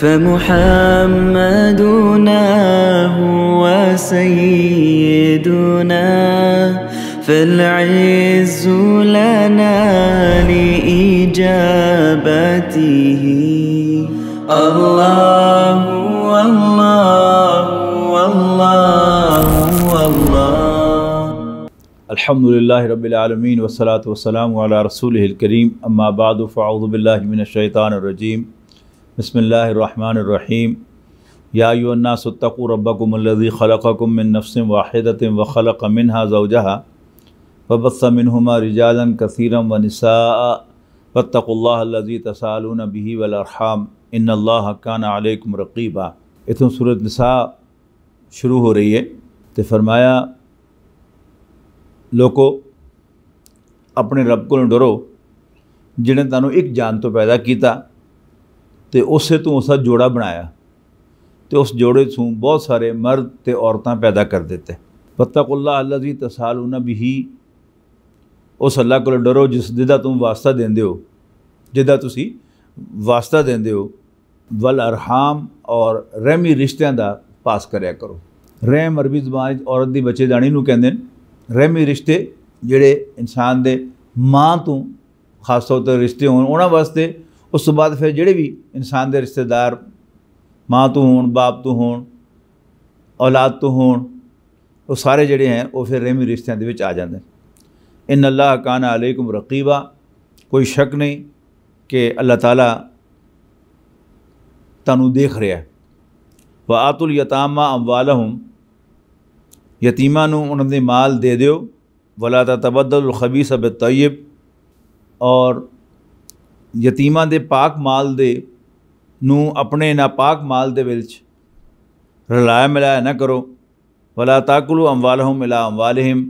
فمحمدنا هو سيدنا فالعز لنا لإجابته الله والله والله والله الحمد لله رب العالمين والصلاة والسلام على رسوله الكريم أما بعد فأعوذ بالله من الشيطان الرجيم बसमीम यायुन्नासतकू रबकमल्लि खलकम मिन नफ्सम वाहिदत व खलक मिन हाजहा वबसमिनहुमा रिजालन कसरम व नसा वतकल्लाजी तसालून बही वलरहम इन कान आलकम रकीबा इतम सूरत नसा शुरू हो रही है तो फरमाया लोको अपने रब को डरो जिन्हें तहु एक जान तो पैदा किया तो उस तो उस जोड़ा बनाया तो उस जोड़े तो बहुत सारे मर्द तो औरत पैदा कर दते पत्ता अल्लाह जी तसाल उन्हें भी ही उस अल्लाह को डरो जिस जिदा तुम वास्ता दें दे जिदा तुम वास्ता दें दे वल अरहाम और रहमी रिश्त का पास करो रहम अरबी जबान औरत की बचेदाणी कहें रहमी रिश्ते जोड़े इंसान के माँ तो खास तौर पर रिश्ते होना वास्ते उस तो बाद फिर जोड़े भी इंसान के रिश्तेदार माँ तो होप तो होलाद तो हो सारे जड़े हैं वह फिर रेहवी रिश्त आ जाते हैं इन अल्लाह कान अलेकुम रकीबा कोई शक नहीं कि अल्लाह तला तू देख रहा है व आतुल यतामा अम्बाल हूँ यतीमा उन्होंने माल दे दौ वला तबदल खबीस अब तयब और ਯਤੀਮਾਂ ਦੇ ਪਾਕ ਮਾਲ ਦੇ ਨੂੰ ਆਪਣੇ ਨਾਪਾਕ ਮਾਲ ਦੇ ਵਿੱਚ ਰਲਾਇਆ ਮਿਲਾਇਆ ਨਾ ਕਰੋ ਵਲਾ ਤਾਕੁਲੂ ਅਮਵਾਲਹੁਮ ਇਲਾ ਅਮਵਾਲਹਿਮ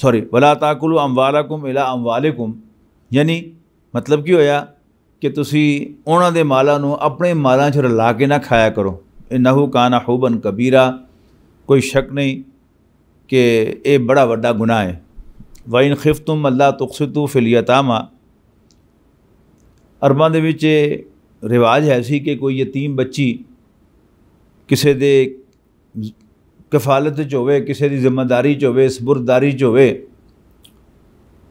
सॉरी वला ताकुल अमवालकुम इला अमवालकुम यानी ਮਤਲਬ ਕੀ ਹੋਇਆ ਕਿ ਤੁਸੀਂ ਉਹਨਾਂ ਦੇ ਮਾਲਾਂ ਨੂੰ ਆਪਣੇ ਮਾਲਾਂ 'ਚ ਰਲਾ ਕੇ ਨਾ ਖਾਇਆ ਕਰੋ ਇਨਹੂ ਕਾਨਾ ਹੁਬਨ ਕਬੀਰਾ ਕੋਈ ਸ਼ੱਕ ਨਹੀਂ ਕਿ ਇਹ ਬੜਾ ਵੱਡਾ ਗੁਨਾਹ ਹੈ ਵਇਨ ਖਿਫਤੁਮ ਅੱਲਾ ਤੁਕਸਤੂ ਫਿਲ ਯਤਾਮਾ ਅਰਬਾਂ ਦੇ ਵਿੱਚ ਇਹ ਰਿਵਾਜ ਹੈ ਸੀ ਕਿ ਕੋਈ ਯਤੀਮ ਬੱਚੀ ਕਿਸੇ ਦੇ ਕਫਾਲਤ 'ਚ ਹੋਵੇ ਕਿਸੇ ਦੀ ਜ਼ਿੰਮੇਵਾਰੀ 'ਚ ਹੋਵੇ ਸਬੁਰਦਾਰੀ 'ਚ ਹੋਵੇ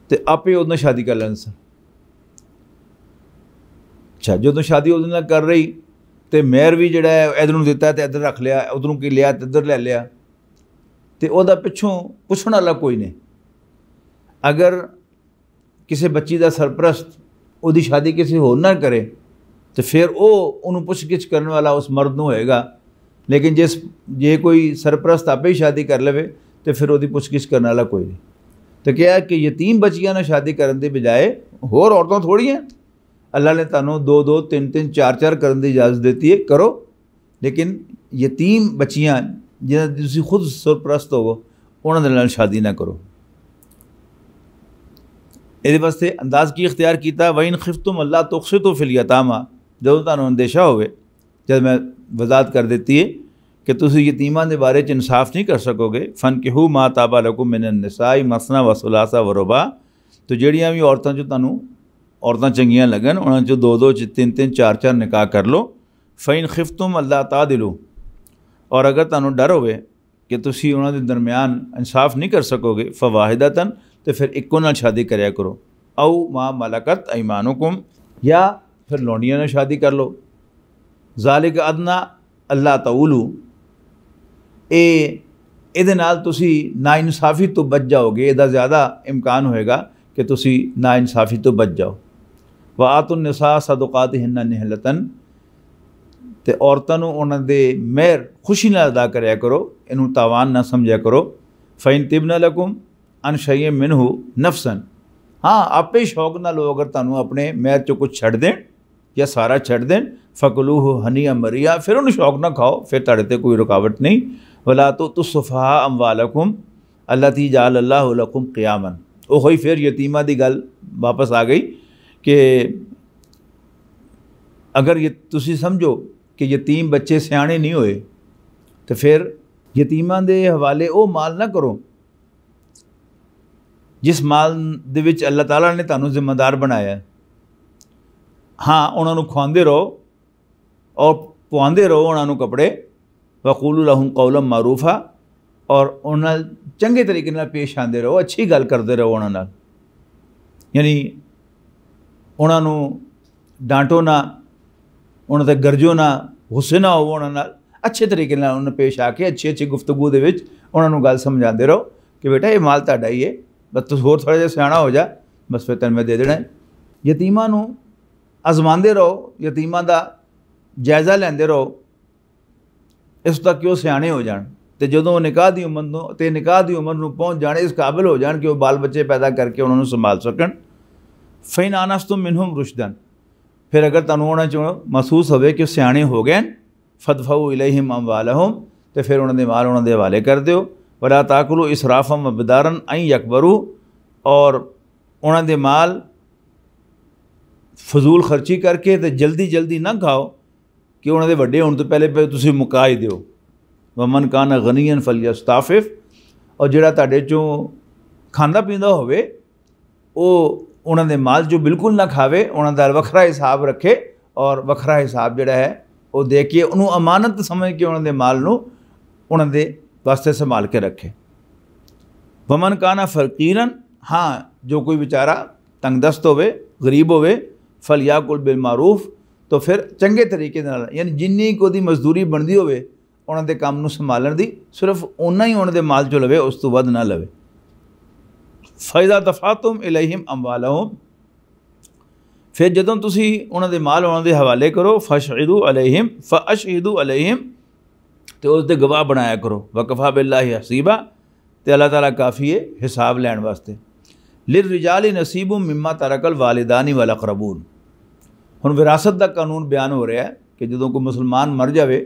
ਤੇ ਆਪੇ ਉਹਦੇ ਨਾਲ ਸ਼ਾਦੀ ਕਰ ਲੈਣ ਸਨ ਅੱਛਾ ਜਦੋਂ ਸ਼ਾਦੀ ਉਹਦੇ ਨਾਲ ਕਰ ਰਹੀ ਤੇ ਮਹਿਰ ਵੀ ਜਿਹੜਾ ਹੈ ਇਧਰ ਨੂੰ ਦਿੱਤਾ ਤੇ ਇਧਰ ਰੱਖ ਲਿਆ ਉਧਰ ਨੂੰ ਕੀ ਲਿਆ ਤੇ ਇਧਰ ਲੈ ਲਿਆ ਤੇ ਉਹਦਾ ਪਿੱਛੋਂ ਪੁੱਛਣ ਵਾਲਾ ਕੋਈ ਨਹੀਂ ਅਗਰ ਕਿਸੇ ਬੱਚੀ ਦਾ ਸਰਪ੍ਰਸਤ वो शादी किसी होर ना करे तो फिर वो उन्होंने पुछगिछ करने वाला उस मर्द होएगा लेकिन जिस जे कोई सरप्रस्त आपे ही शादी कर ले तो फिर वो पुछगिछ करने वाला कोई नहीं तो क्या कि यतीम बचिया ने शादी करने के बजाय होर औरतों थोड़ी हैं अल्लाह ने तहु दो दो तीन तीन चार चार करने की इजाजत देती है करो लेकिन यतीम बचिया जिन्हें खुद सुरप्रस्त होवो उन्होंने शादी ना करो ये वास्ते अंदाज की अख्तियार किया वहीन खिफ तुम अल्लाह तो खुशे तो फिलियातामा जो तुम अंदेशा हो जब मैं वजात कर देती है कि तुम यतीमा के बारे च इंसाफ नहीं कर सकोगे फन के हू माँ ताबा रकू मेन नसाई मसना वसुलासा वरोबा तो जड़िया भी औरतों चो तू औरत चंगी लगन उन्होंने दो दो तीन तीन चार चार निकाह कर लो फईन खिफ तुम अल्लाह ता दिलो और अगर तुम डर हो कि तुम उन्होंने दरम्यान इंसाफ नहीं कर सकोगे फवाहिदा तन तो फिर इको न शादी कराया करो आओ माँ मलकत ऐमानुकुम या फिर लौंडिया ने शादी कर लो जालिक अदना अल्लाह तऊलू ये ना इंसाफी तो बच जाओगे यदा ज़्यादा इम्कान होएगा कि तुम ना इंसाफी तो बच जाओ वातुलनसा सदुकात हिन्ना निहलतन तो औरतों उन्होंने मेहर खुशी न अदा करो इनू तावान ना समझा करो फैन तिबना लकुम अनशय मिनहू नफसन हाँ आपे शौक न लो अगर तू अपने मैर चो कुछ छड़ दे या सारा छड़ दे फकलू हो हनी या मरिया फिर उन्होंने शौक ना खाओ फिर तेरे ते कोई रुकावट नहीं वला तो तू अम अम्बालकुम अल्लाह ती जाल अल्लाहकुम क्यामन वो हो फिर यतीमा की गल वापस आ गई कि अगर ये तुम समझो कि यतीम बच्चे स्याणे नहीं होए तो फिर यतीमा के हवाले वह माल ना करो ਜਿਸ ਮਾਲ ਦੇ ਵਿੱਚ ਅੱਲਾਹ ਤਾਲਾ ਨੇ ਤੁਹਾਨੂੰ ਜ਼ਿੰਮੇਦਾਰ ਬਣਾਇਆ ਹਾਂ ਉਹਨਾਂ ਨੂੰ ਖਵਾਉਂਦੇ ਰਹੋ ਔਰ ਪਵਾਉਂਦੇ ਰਹੋ ਉਹਨਾਂ ਨੂੰ ਕਪੜੇ ਵਕੂਲੂ ਲਹਮ ਕੌਲਮ ਮਾਰੂਫਾ ਔਰ ਉਹਨਾਂ ਚੰਗੇ ਤਰੀਕੇ ਨਾਲ ਪੇਸ਼ ਆਂਦੇ ਰਹੋ ਅੱਛੀ ਗੱਲ ਕਰਦੇ ਰਹੋ ਉਹਨਾਂ ਨਾਲ ਯਾਨੀ ਉਹਨਾਂ ਨੂੰ ਡਾਂਟੋ ਨਾ ਉਹਨਾਂ ਤੇ ਗਰਜੋ ਨਾ ਗੁੱਸੇ ਨਾ ਹੋਵੋ ਉਹਨਾਂ ਨਾਲ ਅੱਛੇ ਤਰੀਕੇ ਨਾਲ ਉਹਨਾਂ ਪੇਸ਼ ਆ ਕੇ ਅੱਛੀ ਅੱਛੀ ਗੁਫ਼ਤਗੂ ਦੇ ਵਿੱਚ ਉਹਨਾਂ ਨੂੰ ਗੱਲ ਸਮਝਾਉਂਦੇ ਰਹੋ ਕਿ ਬੇਟਾ ਇਹ ਮਾਲ ਤੁਹਾਡਾ ਹੀ ਹੈ ਬਸ ਤੂੰ ਹੋਰ ਥੋੜਾ ਜਿਹਾ ਸਿਆਣਾ ਹੋ ਜਾ ਬਸ ਫਿਰ ਤੈਨੂੰ ਮੈਂ ਦੇ ਦੇਣਾ ਯਤੀਮਾਂ ਨੂੰ ਅਜ਼ਮਾਉਂਦੇ ਰਹੋ ਯਤੀਮਾਂ ਦਾ ਜਾਇਜ਼ਾ ਲੈਂਦੇ ਰਹੋ ਇਸ ਤੱਕ ਕਿ ਉਹ ਸਿਆਣੇ ਹੋ ਜਾਣ ਤੇ ਜਦੋਂ ਉਹ ਨਿਕਾਹ ਦੀ ਉਮਰ ਨੂੰ ਤੇ ਨਿਕਾਹ ਦੀ ਉਮਰ ਨੂੰ ਪਹੁੰਚ ਜਾਣ ਇਸ ਕਾਬਿਲ ਹੋ ਜਾਣ ਕਿ ਉਹ ਬਾਲ ਬੱਚੇ ਪੈਦਾ ਕਰਕੇ ਉਹਨਾਂ ਨੂੰ ਸੰਭਾਲ ਸਕਣ ਫੈਨ ਆਨਸ ਤੋਂ ਮਿਨਹਮ ਰੁਸ਼ਦਨ ਫਿਰ ਅਗਰ ਤੁਹਾਨੂੰ ਉਹਨਾਂ ਚੋਂ ਮਹਿਸੂਸ ਹੋਵੇ ਕਿ ਸਿਆਣੇ ਹੋ ਗਏ ਫਦਫਾਉ ਇਲੈਹਿਮ ਅਮਵਾਲਹੁਮ ਤੇ ਫਿਰ ਉਹਨਾਂ ਦੇ ਮਾਲ ਉਹਨਾਂ ਦੇ ਹਵਾਲੇ ਕਰ ਦਿਓ वला ताकुलू इसराफम बिदारन आई अकबरू और उन्होंने माल फजूल खर्ची करके तो जल्दी जल्दी ना खाओ कि उन्होंने व्डे होने तो पहले पहले तुम मुका ही दौ वमन खान गनीयन फलिया स्ताफिफ और जोड़ा ताे चो खादा पीता हो उन्होंने माल जो बिल्कुल ना खावे उन्होंने वखरा हिसाब रखे और वखरा हिसाब जोड़ा है वह दे के उन्होंने अमानत समझ के उन्होंने माल में उन्होंने वास्ते संभाल के रखें वमन काना फ़कीरन हाँ जो कोई बेचारा तंगदस्त होवे गरीब होवे फलियाकुल बिलमारूफ तो फिर ਚੰਗੇ ਤਰੀਕੇ ਨਾਲ ਯਾਨੀ ਜਿੰਨੀ ਕੋ ਦੀ ਮਜ਼ਦੂਰੀ ਬਣਦੀ ਹੋਵੇ ਉਹਨਾਂ ਦੇ ਕੰਮ ਨੂੰ ਸੰਭਾਲਣ ਦੀ ਸਿਰਫ ਉਹਨਾਂ ਹੀ ਉਹਨਾਂ ਦੇ ਮਾਲ ਚੋਂ ਲਵੇ ਉਸ ਤੋਂ ਵੱਧ ਨਾ ਲਵੇ ਫਾਇਦਾ ਦਫਾਤੁਮ ਇਲੈਹਿਮ ਅਮਵਾਲਹੁਮ ਫਿਰ ਜਦੋਂ ਤੁਸੀਂ ਉਹਨਾਂ ਦੇ ਮਾਲ ਉਹਨਾਂ ਦੇ ਹਵਾਲੇ ਕਰੋ ਫਸ਼ਹਿਦੂ ਅਲੈਹਿਮ ਫਅਸ਼ਹਿਦੂ ਅਲੈਹਿਮ ਤੇ ਉਸ ਦੇ ਗਵਾਹ ਬਣਾਇਆ ਕਰੋ ਵਕਫਾ ਬਿਲਲਾਹ ਹਸੀਬਾ ਤੇ ਅੱਲਾਹ ਤਾਲਾ ਕਾਫੀ ਹੈ ਹਿਸਾਬ ਲੈਣ ਵਾਸਤੇ ਲਿਰ ਰਿਜਾਲ ਨਸੀਬੁ ਮਿਮਾ ਤਰਕਲ ਵਾਲਿਦਾਨੀ ਵਲ ਅਕਰਬੂਨ ਹੁਣ ਵਿਰਾਸਤ ਦਾ ਕਾਨੂੰਨ ਬਿਆਨ ਹੋ ਰਿਹਾ ਹੈ ਕਿ ਜਦੋਂ ਕੋਈ ਮੁਸਲਮਾਨ ਮਰ ਜਾਵੇ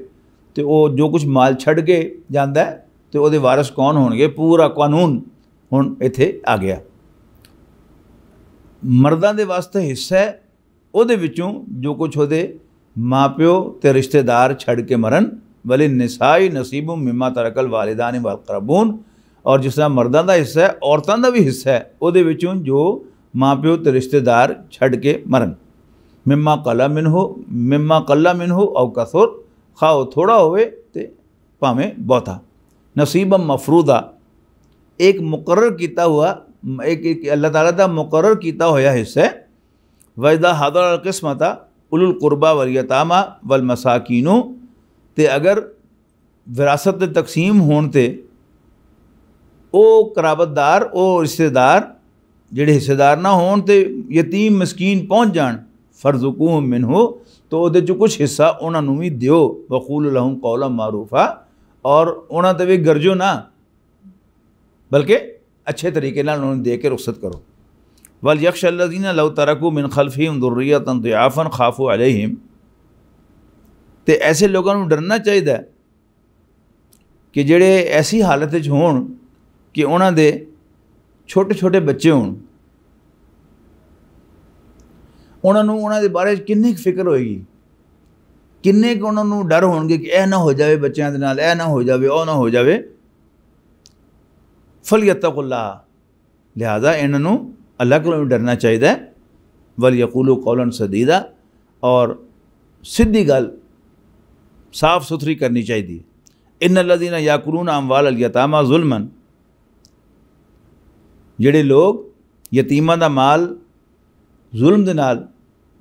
ਤੇ ਉਹ ਜੋ ਕੁਝ ਮਾਲ ਛੱਡ ਕੇ ਜਾਂਦਾ ਹੈ ਤੇ ਉਹਦੇ ਵਾਰਿਸ ਕੌਣ ਹੋਣਗੇ ਪੂਰਾ ਕਾਨੂੰਨ ਹੁਣ ਇੱਥੇ ਆ ਗਿਆ ਮਰਦਾਂ ਦੇ ਵਾਸਤੇ ਹਿੱਸਾ ਹੈ ਉਹਦੇ ਵਿੱਚੋਂ ਜੋ ਕੁਝ ਉਹਦੇ ਮਾਪਿਓ ਤੇ ਰਿਸ਼ਤੇਦਾਰ ਛੱਡ ਕੇ ਮਰਨ बल नसाई नसीब मिमा तरकल वालिदान वालबून और जिस तरह मर्दा का हिस्सा है औरतों का भी हिस्सा है वो जो माँ प्यो तो रिश्तेदार छड़ के मरन मिमा कला मिनहो मिमा कला मिनहो और कसुर खाओ थोड़ा हो तो भावें बहुता नसीबम मफरूदा एक मुकर किया हुआ एक, एक अल्लाह तला का मुकर किया हुआ हिस्सा है वजदा हादर किस्मत उलुल कुरबा वलियतामा वलमसाकिनों ते अगर विरासत तकसीम होने ओ कराबतदार ओ रिश्तेदार जोड़े हिस्सेदार ना हो यतीम मस्कीन पहुँच जा फर्जुकूह मिन हो तो वो कुछ हिस्सा उन्होंने भी दौ बखूल लहूँ कौला मारूफा और उन्होंने भी गरजो ना बल्कि अच्छे तरीके उन्होंने दे के रुखसत करो वल यक्ष अल्लाजी लव तरकू मिन खलफ़ी दुर्रिया तन तो याफ़न खाफ़ु अलहिम ਤੇ ਐਸੇ ਲੋਕਾਂ ਨੂੰ ਡਰਨਾ ਚਾਹੀਦਾ ਕਿ ਜਿਹੜੇ ਐਸੀ ਹਾਲਤ ਵਿੱਚ ਹੋਣ ਕਿ ਉਹਨਾਂ ਦੇ ਛੋਟੇ ਛੋਟੇ ਬੱਚੇ ਹੋਣ ਉਹਨਾਂ ਨੂੰ ਉਹਨਾਂ ਦੇ ਬਾਰੇ ਕਿੰਨੀ ਕੁ ਫਿਕਰ ਹੋਏਗੀ ਕਿੰਨੇ ਕੁ ਉਹਨਾਂ ਨੂੰ ਡਰ ਹੋਣਗੇ ਕਿ ਇਹ ਨਾ ਹੋ ਜਾਵੇ ਬੱਚਿਆਂ ਦੇ ਨਾਲ ਇਹ ਨਾ ਹੋ ਜਾਵੇ ਉਹ ਨਾ ਹੋ ਜਾਵੇ ਫਲੀਅਤਕੁਲਾ ਲਿਹਾਜ਼ਾ ਇਹਨਾਂ ਨੂੰ ਅੱਲਾਹ ਕੋਲੋਂ ਡਰਨਾ ਚਾਹੀਦਾ ਵਲ ਯਕੂਲੂ ਕੌਲਨ ਸਦੀਦਾ ਔਰ ਸਿੱਧੀ ਗੱਲ साफ सुथरी करनी चाहिए इन लदीन याकुलून अमवाल अलियतामा जुलमन जड़े लोग यतीमा का माल जुलम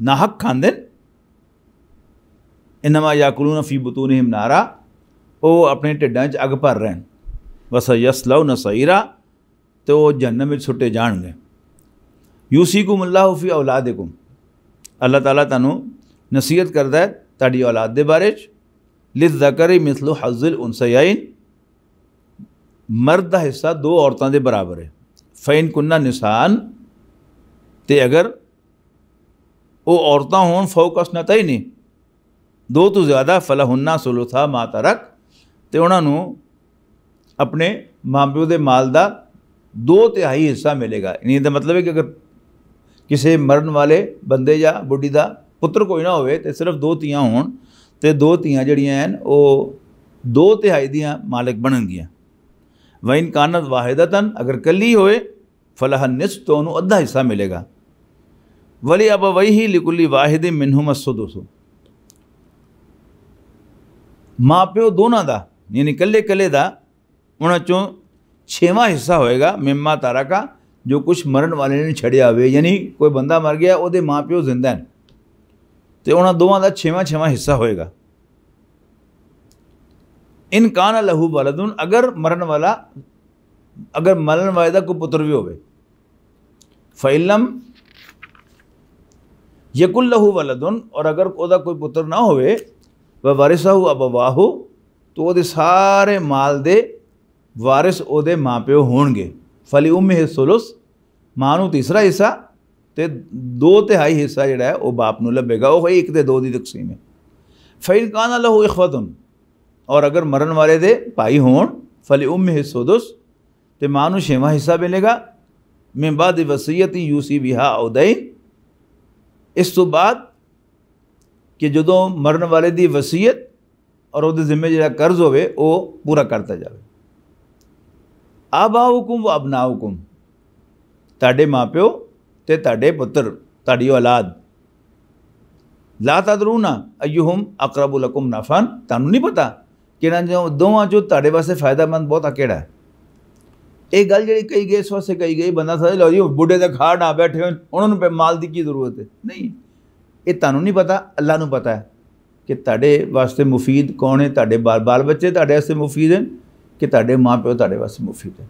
नाहक खाते इनमा याकुलून फी बतून हिम नारा वो अपने ढिडा च अग भर रहे बस यस लव न सईरा तो वह जन्म में सुटे जाएंगे यूसी कुम अल्लाह फी औलाद कुम अल्लाह तला तू नसीहत करता है ताड़ी औलाद के बारे लिजकर मिसलो हजल उनसयाइन मर्द का हिस्सा दो औरतों के बराबर है फैन कुन्ना निशान तो अगर वो औरत हो फोकस न तो ही नहीं दो तो ज़्यादा फलहुन्ना सुलुथा माता रख तो उन्होंने अपने माँ प्यो के माल का दो तिहाई हिस्सा मिलेगा नहीं तो मतलब है कि अगर किसी मरण वाले बंदे या बुढ़ी का पुत्र कोई ना हो सिर्फ दो तिया होन ਤੇ ਦੋ ਧੀਆਂ ਜਿਹੜੀਆਂ ਹਨ ਉਹ ਦੋ ਤਿਹਾਈ ਦੀਆਂ ਮਾਲਕ ਬਣਨਗੀਆਂ ਵੈਨ ਕਾਨਤ ਵਾਹਿਦਤਨ ਅਗਰ ਕੱਲੀ ਹੋਏ ਫਲਹਨ ਨਿਸ ਤੋਂ ਉਹਨੂੰ ਅੱਧਾ ਹਿੱਸਾ ਮਿਲੇਗਾ ਵਲੀ ਅਬਵੈਹੀ ਲਿਕੁਲੀ ਵਾਹਿਦ ਮਿਨਹੁਮ ਅਸਦੁਸ ਮਾਂ ਪਿਓ ਦੋਨਾਂ ਦਾ ਯਾਨੀ ਕੱਲੇ ਕੱਲੇ ਦਾ ਉਹਨਾਂ ਚੋਂ ਛੇਵਾਂ ਹਿੱਸਾ ਹੋਏਗਾ ਮਿਮਾ ਤਾਰਾ ਦਾ ਜੋ ਕੁਝ ਮਰਨ ਵਾਲੇ ਨੇ ਛੜਿਆ ਹੋਵੇ ਯਾਨੀ ਕੋਈ ਬੰਦਾ ਮਰ ਗਿਆ ਉਹਦੇ ਮਾਂ ਪਿਓ ਜ਼ਿੰਦਾ ਹਨ ਤੇ ਉਹਨਾਂ ਦੋਵਾਂ ਦਾ छेवं 6ਵਾਂ ਹਿੱਸਾ ਹੋਏਗਾ ਇਨ ਕਾਨ ਲਹੂ ਵਲਦੁਨ ਅਗਰ ਮਰਨ ਵਾਲਾ ਅਗਰ ਮਰਨ ਵਾਲੇ ਦਾ ਕੋਈ ਪੁੱਤਰ ਵੀ ਹੋਵੇ ਫੈਲਮ यकुल लहू वलदुन और अगर वह कोई पुत्र ना हो वारिस वारिसा अब अबवाह तो वो सारे माल दे वारिस ओदे माँ प्यो होणगे फली उम्मी है सुलुस तीसरा हिस्सा तो दो तिहाई हिस्सा जोड़ा है वह बाप न लगेगा वह एक दो की तकसीम है फैल कान अल हो इखवत उन और अगर मरण वाले दे भाई होन फल उम हिस्सो दुस तो माँ को छेवं हिस्सा मिलेगा मैं बाद वसीयत ही यूसी बिहा औ दईन इस तू बाद कि जो मरण वाले की वसीयत और वो जिम्मे जरा कर्ज हो पूरा करता जाए आबा हुकुम व अबनाह हुकुम ताे माँ प्यो ਤੇ ਤੁਹਾਡੇ ਪੁੱਤਰ ਤੁਹਾਡੀ ਔਲਾਦ ਲਾ ਤਦਰੂਨਾ ਅਯੁਹਮ ਅਕਰਬੁ ਲਕੁਮ ਨਫਨ ਤੁਹਾਨੂੰ ਨਹੀਂ ਪਤਾ ਕਿ ਨਾ ਦੋਵਾਂ ਜੋ ਤੁਹਾਡੇ ਵਾਸਤੇ ਫਾਇਦਾਮੰਦ ਬਹੁਤਾ ਕਿਹੜਾ ਹੈ ਇਹ ਗੱਲ ਜਿਹੜੀ ਕਹੀ ਗਈ ਇਸ ਵਾਸਤੇ ਕਹੀ ਗਈ ਬੰਦਾ ਸਮਝ ਲਓ ਜੀ ਬੁੱਢੇ ਦੇ ਖਾੜ ਨਾ ਬੈਠੇ ਹੋਣ ਉਹਨਾਂ ਨੂੰ ਮਾਲ ਦੀ ਕੀ ਜ਼ਰੂਰਤ ਹੈ ਨਹੀਂ ਇਹ ਤੁਹਾਨੂੰ ਨਹੀਂ ਪਤਾ ਅੱਲਾ ਨੂੰ ਪਤਾ ਹੈ ਕਿ ਤੁਹਾਡੇ ਵਾਸਤੇ ਮੁਫੀਦ ਕੌਣ ਹੈ ਤੁਹਾਡੇ ਬਾਲ ਬਾਲ ਬੱਚੇ ਤੁਹਾਡੇ ਵਾਸਤੇ ਮੁਫੀਦ ਹਨ ਕਿ ਤੁਹਾਡੇ ਮਾਪਿਓ ਤੁਹਾਡੇ ਵਾਸਤੇ ਮੁਫੀਦ ਹੈ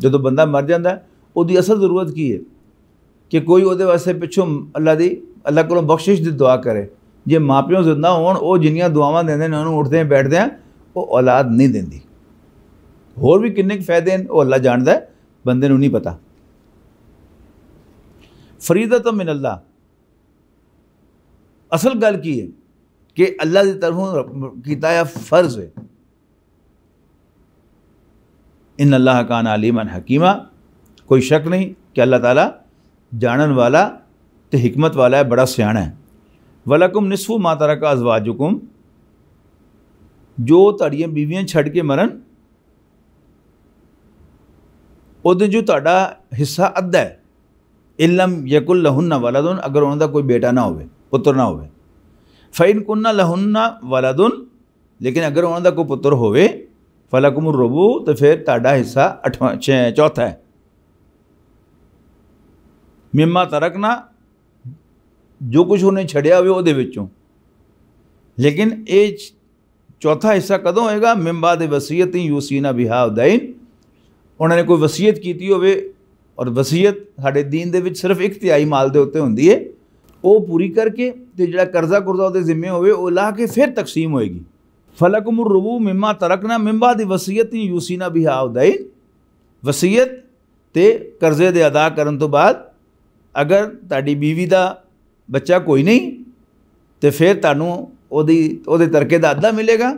ਜਦੋਂ ਬੰਦਾ ਮਰ ਜਾਂਦਾ ਉਹਦੀ ਅਸਲ ਜ਼ਰੂਰਤ ਕੀ ਹੈ कि कोई वो वास्ते पिछों अल्लाह की अल्लाह को बख्शिश की दुआ करे जो माँ प्यो जिंदा हो जिन्या दुआव देंगे उन्होंने उठद बैठद वो औलाद नहीं देंदी होर भी किन्ने फायदे हैं वो अल्लाह जानता है बंद नहीं पता फरीद तो मिन अल्लाह असल गल की है कि अल्लाह की तरफों किया या फर्ज है इन अल्लाह का नालीमन हकीमा कोई शक नहीं कि अल्लाह ताला जानन वाला तो हमत वाला है बड़ा स्याण है वलकुम निसफू माता रखा अजवाजुकुम जो तड़िया बीवियाँ छड़ के मरण उदन जो ता हिस्सा अद्धा है इलम यकुल लहुन्ना वाला दुन अगर उन्होंने कोई बेटा ना हो पुत्र ना हो फिन कुन्ना लहुन्ना वाला दुन लेकिन अगर उन्होंने कोई पुत्र हो फलकुम रोबू तो फिर ता हिस्सा अठवा छ चौथा है मेमा तरकना जो कुछ उन्हें छड़िया हो वो लेकिन ये चौथा हिस्सा कदों होगा मिम्बा दे वसीयत ही यूसीना बिहा उदैन उन्होंने कोई वसीयत की हो और वसीयत साढ़े दीन दे सिर्फ एक तिहाई माल के उत्ते होंगी है वो पूरी करके तो जो कर्ज़ा कुर्जा वे जिम्मे हो ला के फिर तकसीम होएगी फलक मुर रबू मिमा तरकना मिम्बा की वसीयत ही यूसीना बिहा उदैन वसीयत तो करजे के अदा करने तो बाद अगर ताकि बीवी का बच्चा कोई नहीं तो फिर तू तरके का अद्धा मिलेगा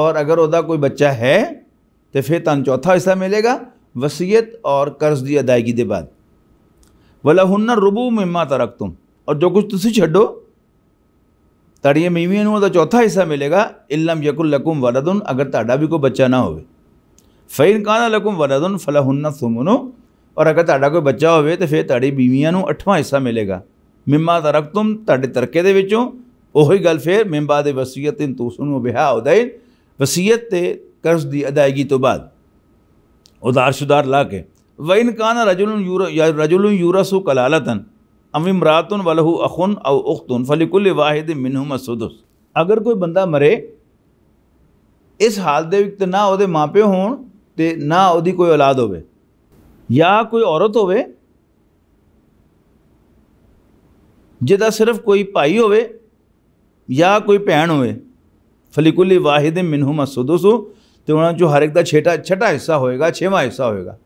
और अगर वह कोई बच्चा है तो फिर तुम चौथा हिस्सा मिलेगा वसीयत और कर्ज़ की अदायगी बाद वाला हूं रुबू मिमा तरक तुम और जो कुछ तुम छो ताड़िया मीवियां वह चौथा हिस्सा मिलेगा इलम यकुल लकुम वरदुन अगर ताड़ा भी कोई बच्चा ना हो फिर कहना लकुम वरदुन फला हुन सुमनो ਔਰ ਅਗਰ ਤੁਹਾਡਾ ਕੋਈ ਬੱਚਾ ਹੋਵੇ ਤੇ ਫਿਰ ਤੁਹਾਡੀ ਬੀਵੀਆਂ ਨੂੰ 8ਵਾਂ ਹਿੱਸਾ ਮਿਲੇਗਾ ਮਿੰਮਾ ਤਰਕਤਮ ਤੁਹਾਡੇ ਤਰਕੇ ਦੇ ਵਿੱਚੋਂ ਉਹੀ ਗੱਲ ਫਿਰ ਮਿੰਬਾ ਦੇ ਵਸੀਅਤ ਇਨ ਤੂਸਨੂ ਬਿਹਾ ਉਦੈਨ ਵਸੀਅਤ ਤੇ ਕਰਜ਼ ਦੀ ਅਦਾਇਗੀ ਤੋਂ ਬਾਅਦ ਉਦਾਰ ਸ਼ੁਦਾਰ ਲਾ ਕੇ ਵਇਨ ਕਾਨ ਰਜੁਲ ਯੂਰ ਰਜੁਲ ਯੂਰਸੂ ਕਲਾਲਤਨ अम इमरातन वलहू अखुन अव उख्तन फलिकुल वाहिद मिनहुम असदुस अगर कोई बंदा मरे इस हाल ਦੇ ਵਿੱਚ ਨਾ ਉਹਦੇ ਮਾਪੇ ਹੋਣ ਤੇ ਨਾ ਉਹਦੀ ਕੋਈ ਔਲਾਦ ਹੋਵੇ या कोई औरत हो जिदा सिर्फ कोई भाई हो कोई भैन हो फलीकुली वाहिद मिनहूमा सुदोसू तो उन्होंने हर एक का छेटा छठा हिस्सा होएगा छेवा हिस्सा होएगा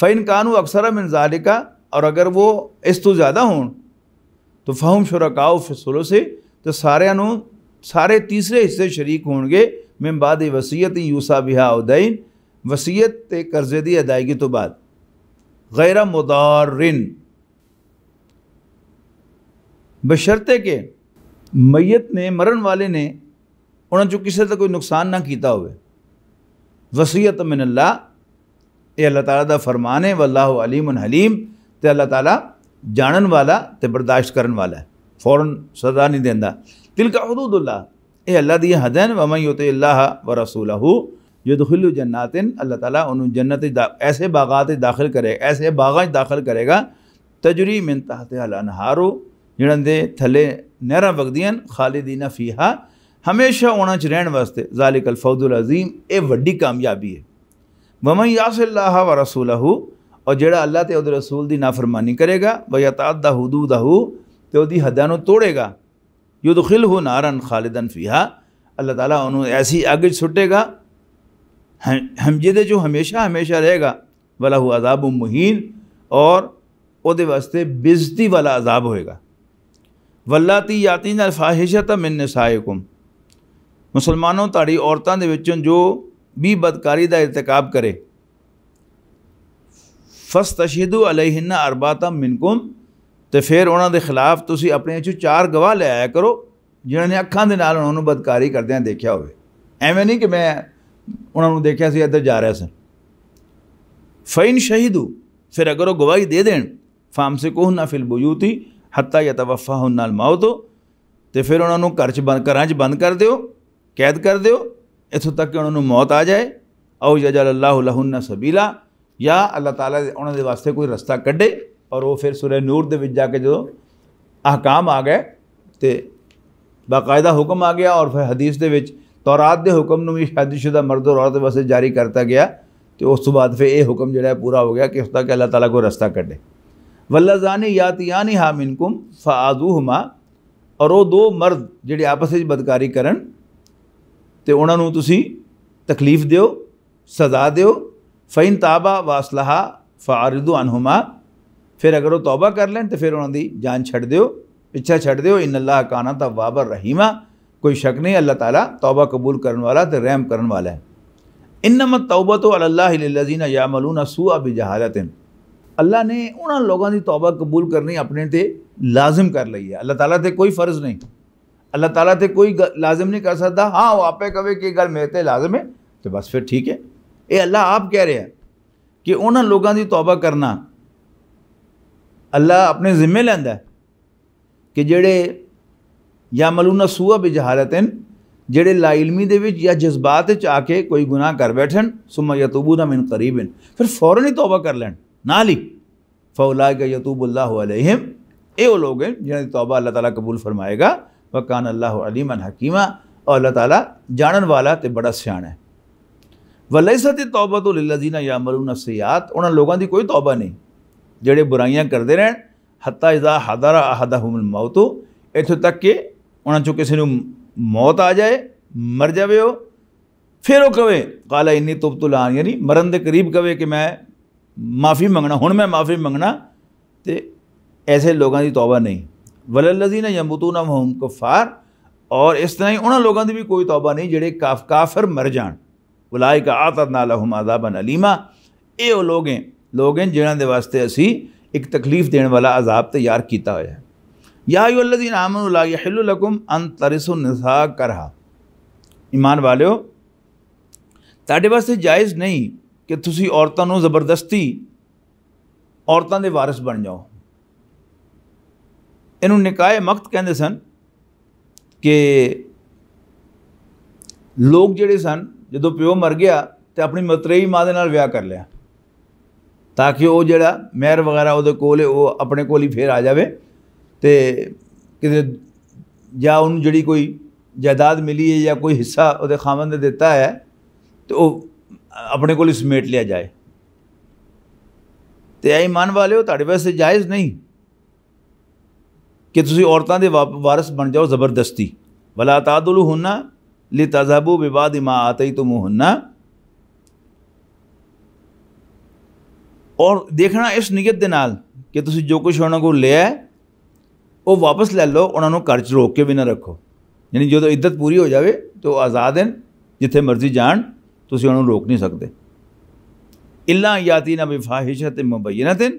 फ़ैन कान अक्सर मिनजालिका और अगर वो इस तू ज़्यादा हो तो फहम शुरकाओ फिसलो से तो सारू सारे तीसरे हिस्से शरीक होने मेम बाद वसीयत यूसा बिहा उदैन वसीयत कर्जे की अदायगी तो बाद गैर मुदारिन बशर्ते के मैत ने मरण वाले ने उन्हें जो किसी का कोई नुकसान ना किया हो वसीयत मिन अल्लाह ये अल्लाह ताला दा फरमान है वल्लाह अलीम हलीम ते अल्लाह ताला जानन वाला ते बर्दाश्त करन वाला है फौरन सजा नहीं देंदा तिलका का ये अल्लाह दी हदैन वमई होते अल्लाह व रसूलहू यदखिल जन्नातिन अल्लाह ताला उन जन्नत ऐसे बागात दाखिल करे ऐसे बागा दाखिल करेगा तजरी मिन तहत अनहारो जिन्हें थले नहर वगदियन खालिदीना फीहा हमेशा उन्होंने रहने वास्ते जालिक अलफौदुल अजीम ये वड्डी कामयाबी है वमन यासल्लाह व रसूलहू और जड़ा अल्लाह तो रसूल की नाफरमानी करेगा व यतादा हदूदहू तो हदा तोड़ेगा युदखिल नारन खालिदन फीहा अल्लाह ताला ऐसी अग सुटेगा हम हमजिद जो हमेशा हमेशा रहेगा वाला हु अजाब मुहीन और वास्ते बिजती वाला अजाब होएगा वल्लाती यातीन अलफाहिशत मिन सायकुम मुसलमानों तारी औरतों के बच्चों जो भी बदकारी का इरतकब करे फस तशीद अलहिना अरबाता मिनकुम तो फिर उन्होंने खिलाफ तुम अपने चार गवाह ले आया करो जिन्होंने अखा के नाल उन्होंने बदकारी करद्या देखा होवे एवें नहीं कि मैं ਉਹਨਾਂ ਨੂੰ ਦੇਖਿਆ ਸੀ ਇੱਧਰ ਜਾ ਰਿਹਾ ਸੀ ਫੈਨ ਸ਼ਹੀਦੂ ਫਿਰ ਅਗਰ ਉਹ ਗਵਾਹੀ ਦੇ ਦੇਣ ਫਾਮਸਿਕੂਹਨਾ ਫਿਲ ਬਯੂਤੀ ਹੱਤਾ ਯਤਵਫਾਹੁਨ ਨਾਲ ਮੌਤ ਤੇ ਫਿਰ ਉਹਨਾਂ ਨੂੰ ਘਰ ਚ ਬੰਦ ਘਰਾਂ ਚ ਬੰਦ ਕਰ ਦਿਓ ਕੈਦ ਕਰ ਦਿਓ ਇਥੋਂ ਤੱਕ ਕਿ ਉਹਨਾਂ ਨੂੰ ਮੌਤ ਆ ਜਾਏ ਔ ਯਜਲ ਅੱਲਾਹੁ ਲਹੁੰਨਾ ਸਬੀਲਾ ਜਾਂ ਅੱਲਾਹ ਤਾਲਾ ਉਹਨਾਂ ਦੇ ਵਾਸਤੇ ਕੋਈ ਰਸਤਾ ਕੱਢੇ ਔਰ ਉਹ ਫਿਰ ਸੂਰੇ ਨੂਰ ਦੇ ਵਿੱਚ ਜਾ ਕੇ ਜਦੋਂ ਅਹਕਾਮ ਆ ਗਏ ਤੇ ਬਾਕਾਇਦਾ ਹੁਕਮ ਆ ਗਿਆ ਔਰ ਫਿਰ ਹਦੀਸ ਦੇ ਵਿੱਚ तौरात तो के हुक्म भी शादीशुदा मर्द और औरत वास्ते जारी करता गया तो उस बाद फिर यह हुक्म जोड़ा पूरा हो गया कि उसका कि अल्लाह तला को रस्ता कटे वल्ला जानी यात यानी हा मिनकुम फाजू हमा और वो दो मर्द जे आपस में बदकारी करन तो उन्होंने तुम तकलीफ दौ सज़ा दौ फइन ताबा वासलाहा फारिदू अनहुमा फिर अगर वह तौबा कर लें तो फिर उन्होंने जान छड़ दौ पिछा छड़ दौ इन अल्लाह काना तो वाबर रहीमा कोई शक नहीं अल्लाह ताला तौबा कबूल करने वाला तो रहम करने वाला है इन नमत तौबा तो अल्लाजीना यामलून सूआ भी जहालत अल्लाह ने उन्होंने लोगों की तौबा कबूल करनी अपने ते लाजिम कर ली है अल्लाह ताला ते कोई फ़र्ज नहीं अल्लाह ताला ते कोई लाजिम नहीं कर सकता हाँ वो आपे कहे कि गल मेरे ते लाजिम है तो बस फिर ठीक है ये अल्लाह आप कह रहे हैं कि उन्होंने लोगों की तौबा करना अल्लाह अपने जिम्मे लेंदा कि जेड़े या मलूना सूह बिजहारतिन जेड़े लाइलमी के जज्बात आके कोई गुनाह कर बैठन सुमा यतूबू ना मिन करीब इन फिर फौरन ही तौबा कर लैन नाल ही फौला का यतूबुल्लाम यो लोग हैं जिन्हें तौबा अल्लाह ताली कबूल फरमाएगा व कान अल्लाह अलीम हकीमा और अल्लाह ताली जानन वाला तो बड़ा स्याण है वलई सती तौबा तो लीना या मलू सियात उन्होंने लोगों की कोई तौबा नहीं जड़े बुराइया करते रहन हत्ता इजा हदारा आहदा हुमन मौतू इतों तक कि उन्होंने किसी मौत आ जाए मर जाए वो फिर वो कवे कला इन्नी तुप तो लान यानी मरण के करीब कवे कि मैं माफ़ी मंगना हूँ मैं माफ़ी मंगना तो ऐसे लोगों की तौबा नहीं वलजी ने यमुतू न मोहम कुफार और इस तरह ही उन्होंने लोगों की भी कोई तौबा नहीं जेडे काफ काफिर मर जाए बुलाए का आत ना लहुम आजाबन अलीमा ये लोग हैं लोग हैं जिन्होंने वास्ते असी एक तकलीफ देने वाला आजाब तैयार किया हो यादीन आमनकुम अन तरसा करहा ईमान वालो ਤੁਹਾਡੇ ਵਾਸਤੇ ਜਾਇਜ਼ ਨਹੀਂ ਕਿ ਤੁਸੀਂ ਔਰਤਾਂ ਨੂੰ ਜ਼ਬਰਦਸਤੀ ਔਰਤਾਂ ਦੇ ਵਾਰਿਸ ਬਣ ਜਾਓ ਇਹਨੂੰ ਨਿਕਾਏ ਮਖਤ ਕਹਿੰਦੇ ਸਨ ਕਿ ਲੋਕ ਜਿਹੜੇ ਸਨ ਜਦੋਂ ਪਿਓ ਮਰ ਗਿਆ ਤੇ ਆਪਣੀ ਮਤਰੇਈ ਮਾਂ ਦੇ ਨਾਲ ਵਿਆਹ ਕਰ ਲਿਆ ਤਾਂ ਕਿ ਉਹ ਜਿਹੜਾ ਮਹਿਰ ਵਗੈਰਾ ਉਹਦੇ ਕੋਲ ਉਹ ਆਪਣੇ ਕੋਲ ਹੀ ਫੇਰ ਆ ਜਾਵੇ तो कि जी कोई जायदाद मिली है या कोई हिस्सा वो खामन ने दिता है तो वह अपने को समेट लिया जाए तो यही मन वाले होे वास्ते जायज़ नहीं कि तुम औरतों के वा वारस बन जाओ जबरदस्ती भला अतादुल हुना ली तजहबू विवाद इमां आते ही तुम हुना और देखना इस नीयत के नाल कि जो कुछ उन्होंने को लिया वो वापस ले लो उन्होंने घर च रोक के भी ना रखो यानी जो तो इद्दत पूरी हो जाए तो आज़ाद हैं जिथे मर्जी जान तुम उन्होंने रोक नहीं सकते इला याती ना बिफाहिश है मुबैना दिन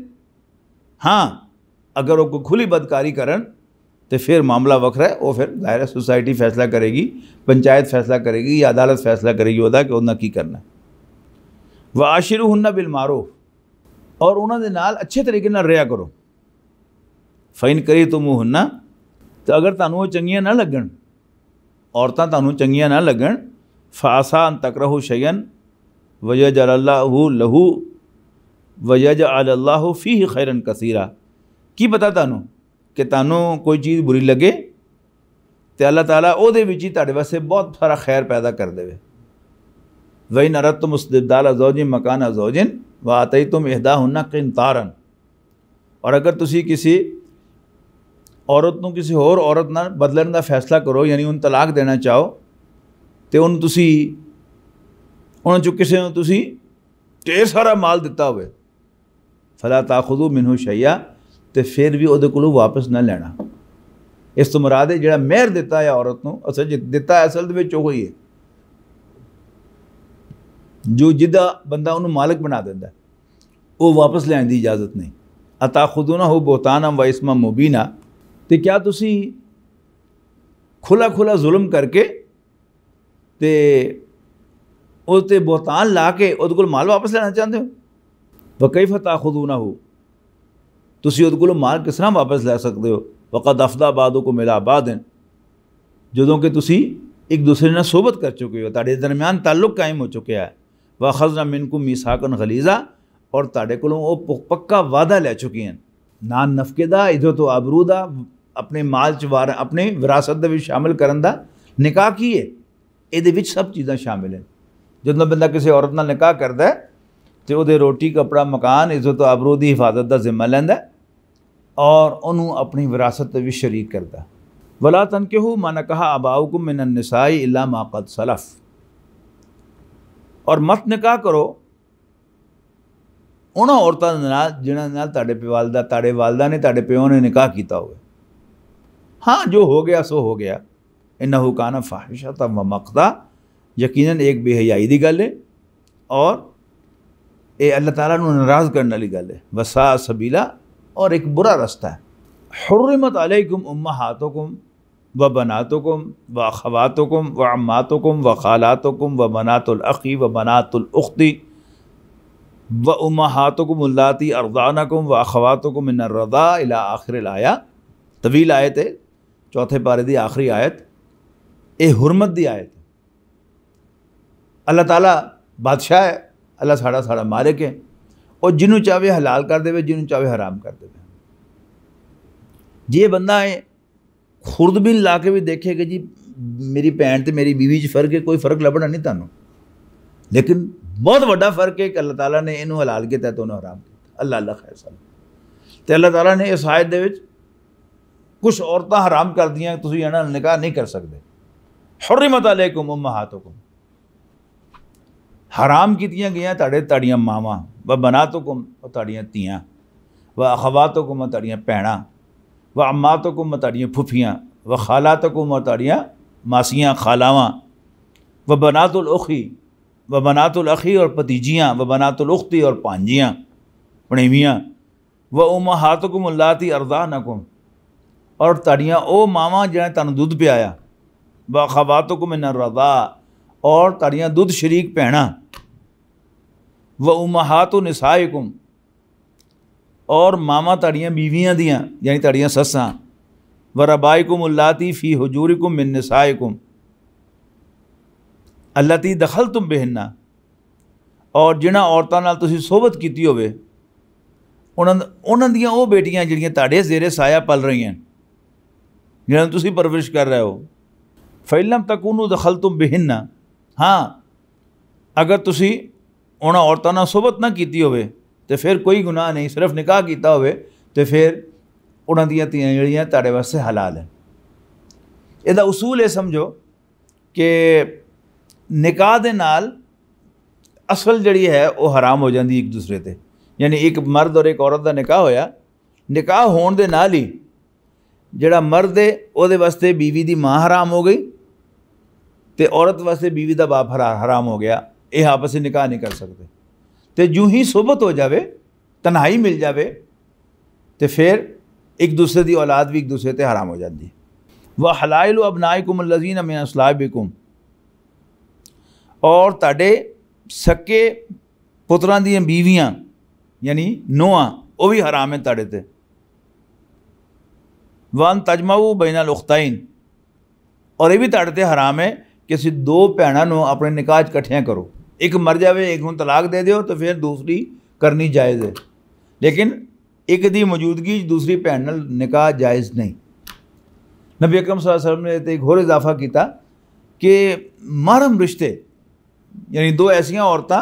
हाँ अगर वो कोई खुली बदकारी कर तो फिर मामला वखरा है वो फिर जाहिर सोसाइटी फैसला करेगी पंचायत फैसला करेगी या अदालत फैसला करेगी वह कि उन्हें की करना व आशिर हूं ना बिल मारो और उन्होंने अच्छे तरीके रहा करो ફાઈન કરી તુ મોહના તો અગર તાનુ ઓ ચંગિયા ના લગણ ઓરતા તાનુ ચંગિયા ના લગણ ફાસા તકરાહુ શયન વજલલ্লাহુ લહુ વજઅલલ্লাহુ ફીહી ખૈરન કસીરા કી બતા તાનુ કે તાનુ કોઈ ચીજ બુરી લાગે તે અલ્લાહ તઆલા ઓદે وچી તાડે વાસે બહોત સારો ખેર પેદા કર દેવે વૈન રત મુસ્દદાલ ઝૌજી મકાના ઝૌજિન વાતય તુ ઇહદાહુન કિં તારન ઓર અગર તુસી કિસી औरत को किसी होर औरत ना बदलने का फैसला करो यानी उन तलाक देना चाहो तो उन्हें तुसी उन चु किसी ने तुसी ढेर सारा माल दिता हो फला ताखुदू मैनू शैया तो फिर भी वो को वापस ना लेना इस तो मुराद है जोड़ा मेहर दिता है औरत को असल दिता असल ही है जो जिदा बंदा उन्होंने मालिक बना देता वो वापस लैन की इजाजत नहीं अता खुदू ना हो बोहतान व इसमा मुबीना तो क्या ती खुला खुला जुलम करके ते उसते बोहतान ला के उस को माल वापस लेना चाहते हो वकई फता खुद ना हो तुम उस माल किस तरह वापस ले सकते हो वक़ा दफदा बादों को मिला आबाद हैं जदों तुम एक दूसरे ने सोबत कर चुके हो ताे दरम्यान ताल्लुक कायम हो चुके हैं व खजना मिनकू मिसाकन खलीजा और ताे को पक्का वादा लै चुके हैं ना नफकेदा इधर तो आबरूदा ਆਪਣੇ ਮਾਲ ਚ ਵਾਰ ਆਪਣੇ ਵਿਰਾਸਤ ਦੇ ਵਿੱਚ ਸ਼ਾਮਿਲ ਕਰਨ ਦਾ ਨਿਕਾਹ ਕੀ ਹੈ ਇਹਦੇ ਵਿੱਚ ਸਭ ਚੀਜ਼ਾਂ ਸ਼ਾਮਿਲ ਹਨ ਜਦੋਂ ਬੰਦਾ ਕਿਸੇ ਔਰਤ ਨਾਲ ਨਿਕਾਹ ਕਰਦਾ ਹੈ ਤੇ ਉਹਦੇ ਰੋਟੀ ਕਪੜਾ ਮਕਾਨ ਇੱਜ਼ਤ ਆਬਰੂ ਦੀ ਹਿਫਾਜ਼ਤ ਦਾ ਜ਼ਿੰਮਾ ਲੈਂਦਾ ਔਰ ਉਹਨੂੰ ਆਪਣੀ ਵਿਰਾਸਤ ਦੇ ਵਿੱਚ ਸ਼ਰੀਕ ਕਰਦਾ ਵਲਾ ਤਨਕਿਹੂ ਮਨ ਕਹਾ ਆਬਾਉਕੁਮ ਮਿਨਨ ਨਿਸਾਈ ਇਲਾ ਮਾ ਕਦ ਸਲਫ ਔਰ ਮਤ ਨਿਕਾਹ ਕਰੋ ਉਹਨਾਂ ਔਰਤਾਂ ਦੇ ਨਾਲ ਜਿਨ੍ਹਾਂ ਨਾਲ ਤੁਹਾਡੇ ਪਿਵਾਲਦਾ ਤੁਹਾਡੇ ਵਾਲਦਾ ਨੇ ਤੁਹਾਡੇ ਪਿਓ ਨੇ ਨਿਕਾਹ ਕੀਤਾ ਹੋਵੇ हाँ जो हो गया सो हो गया इन काना फाहिशा तब मकदा यकीन एक बेहयाई दी गल है और ये अल्लाह ताला नाराज़ करने वाली गल है वसा सबीला और एक बुरा रास्ता है हर्रमत अलैकुम उम्मा हाथोकुम व बनातुकुम व खवातुकुम व अम्मातुकुम व खालातुकुम व बनातुलअी व बनातुलअख्ती व उमहातुकुमल्लाती अरदानकुम व अखवातुकुम रदा इला आखिर आया तवील आयत है चौथे पारे की आखिरी आयत ए हुरमत की आयत अल्लाह ताला बादशाह है अल्लाह साढ़ा साड़ा मालिक है और जिन्हों चाहे हलाल कर दे जिन्हों चाहे हराम कर दे जे बंदा है खुरदबीन ला के भी देखेगा जी मेरी भैन तो मेरी बीवी च फर्क है कोई फर्क लभना नहीं थानू लेकिन बहुत व्डा फर्क है कि अल्लाह तला ने इनू हलाल किया तो उन्हें हराम किया अल्लाह अल्लाह खैर साहब तो अल्लाह तला ने इस आयत कुछ औरत हराम कर दी तो तुम निकाह नहीं कर सकते मत अलैकुम उम्मा हाथों को हराम कितिया गई ताड़े ताड़ियाँ मावा व बना तो कुम और ताड़ियाँ तियाँ व अखवात कुम ताड़ियाँ पैणा व अम्मा तो कुम ताड़ियाँ फुफियाँ व खालात कुम ताड़ियाँ मासियाँ खालावा व बनातुलखी व बनातुलखी और पतीजियाँ व बनातुलखती और पांजियाँ पणेवियाँ व उम हाथ कुम्लाती अरदा नकुम और तड़िया ओ मावा जहाँ तन दुध पियाया बात को मैं नजा और तड़िया दुध शरीक पैना व उमहा उमहात निसाइकुम और मामा तड़िया बीविया दियाँ यानी तड़िया ससा व कुम उल्लाती फ़ी हजूरिकुम मिन निसाइकुम ती दखल तुम बेहना और जिन्हें औरतों सोबत की होना दिया बेटियाँ जड़ियाँ ताड़े जेरे साया पल रही हैं जिन्होंने तुम परवरिश कर रहे हो फैलम तक उन्होंने दखल तुम बिहिन्न हाँ अगर ती औरतों सोबत ना की हो तो फिर कोई गुनाह नहीं सिर्फ निकाह किया हो फिर उन्होंने धियां जड़ियाँ वास्ते हलाल हैं यद उसूल ये समझो कि निकाह के नाल असल जड़ी है वह हराम हो जाती एक दूसरे से यानी एक मर्द और एक औरत का निकाह होया निकाह होने ही जोड़ा मर्द है वो वास्ते बीवी की माँ हराम हो गई तो औरत वास्ते बीवी का बाप हरा हराम हो गया ये आपस में निकाह नहीं कर सकते तो जू ही सोबत हो जाए तनाई मिल जाए तो फिर एक दूसरे की औलाद भी एक दूसरे से हराम हो जाती वह न अबनाएकुम लजीन भी कुम और ताे सके पुत्रां दीविया यानी नूह वह भी हराम है ताड़े ते वन तजमाऊ बैन लुख्ताइन और ये भी ताड़ते हराम है कि अभी दो भैनों को अपने निकाह कट्ठिया करो एक मर जाए एक को तलाक दे दो तो फिर दूसरी करनी जायज़ है लेकिन एक दौजूदगी मौजूदगी दूसरी भैन न निकाह जायज़ नहीं नबी अकरम वसल्लम ने एक होर इजाफा किया कि महरम रिश्ते यानी दो ऐसा औरतों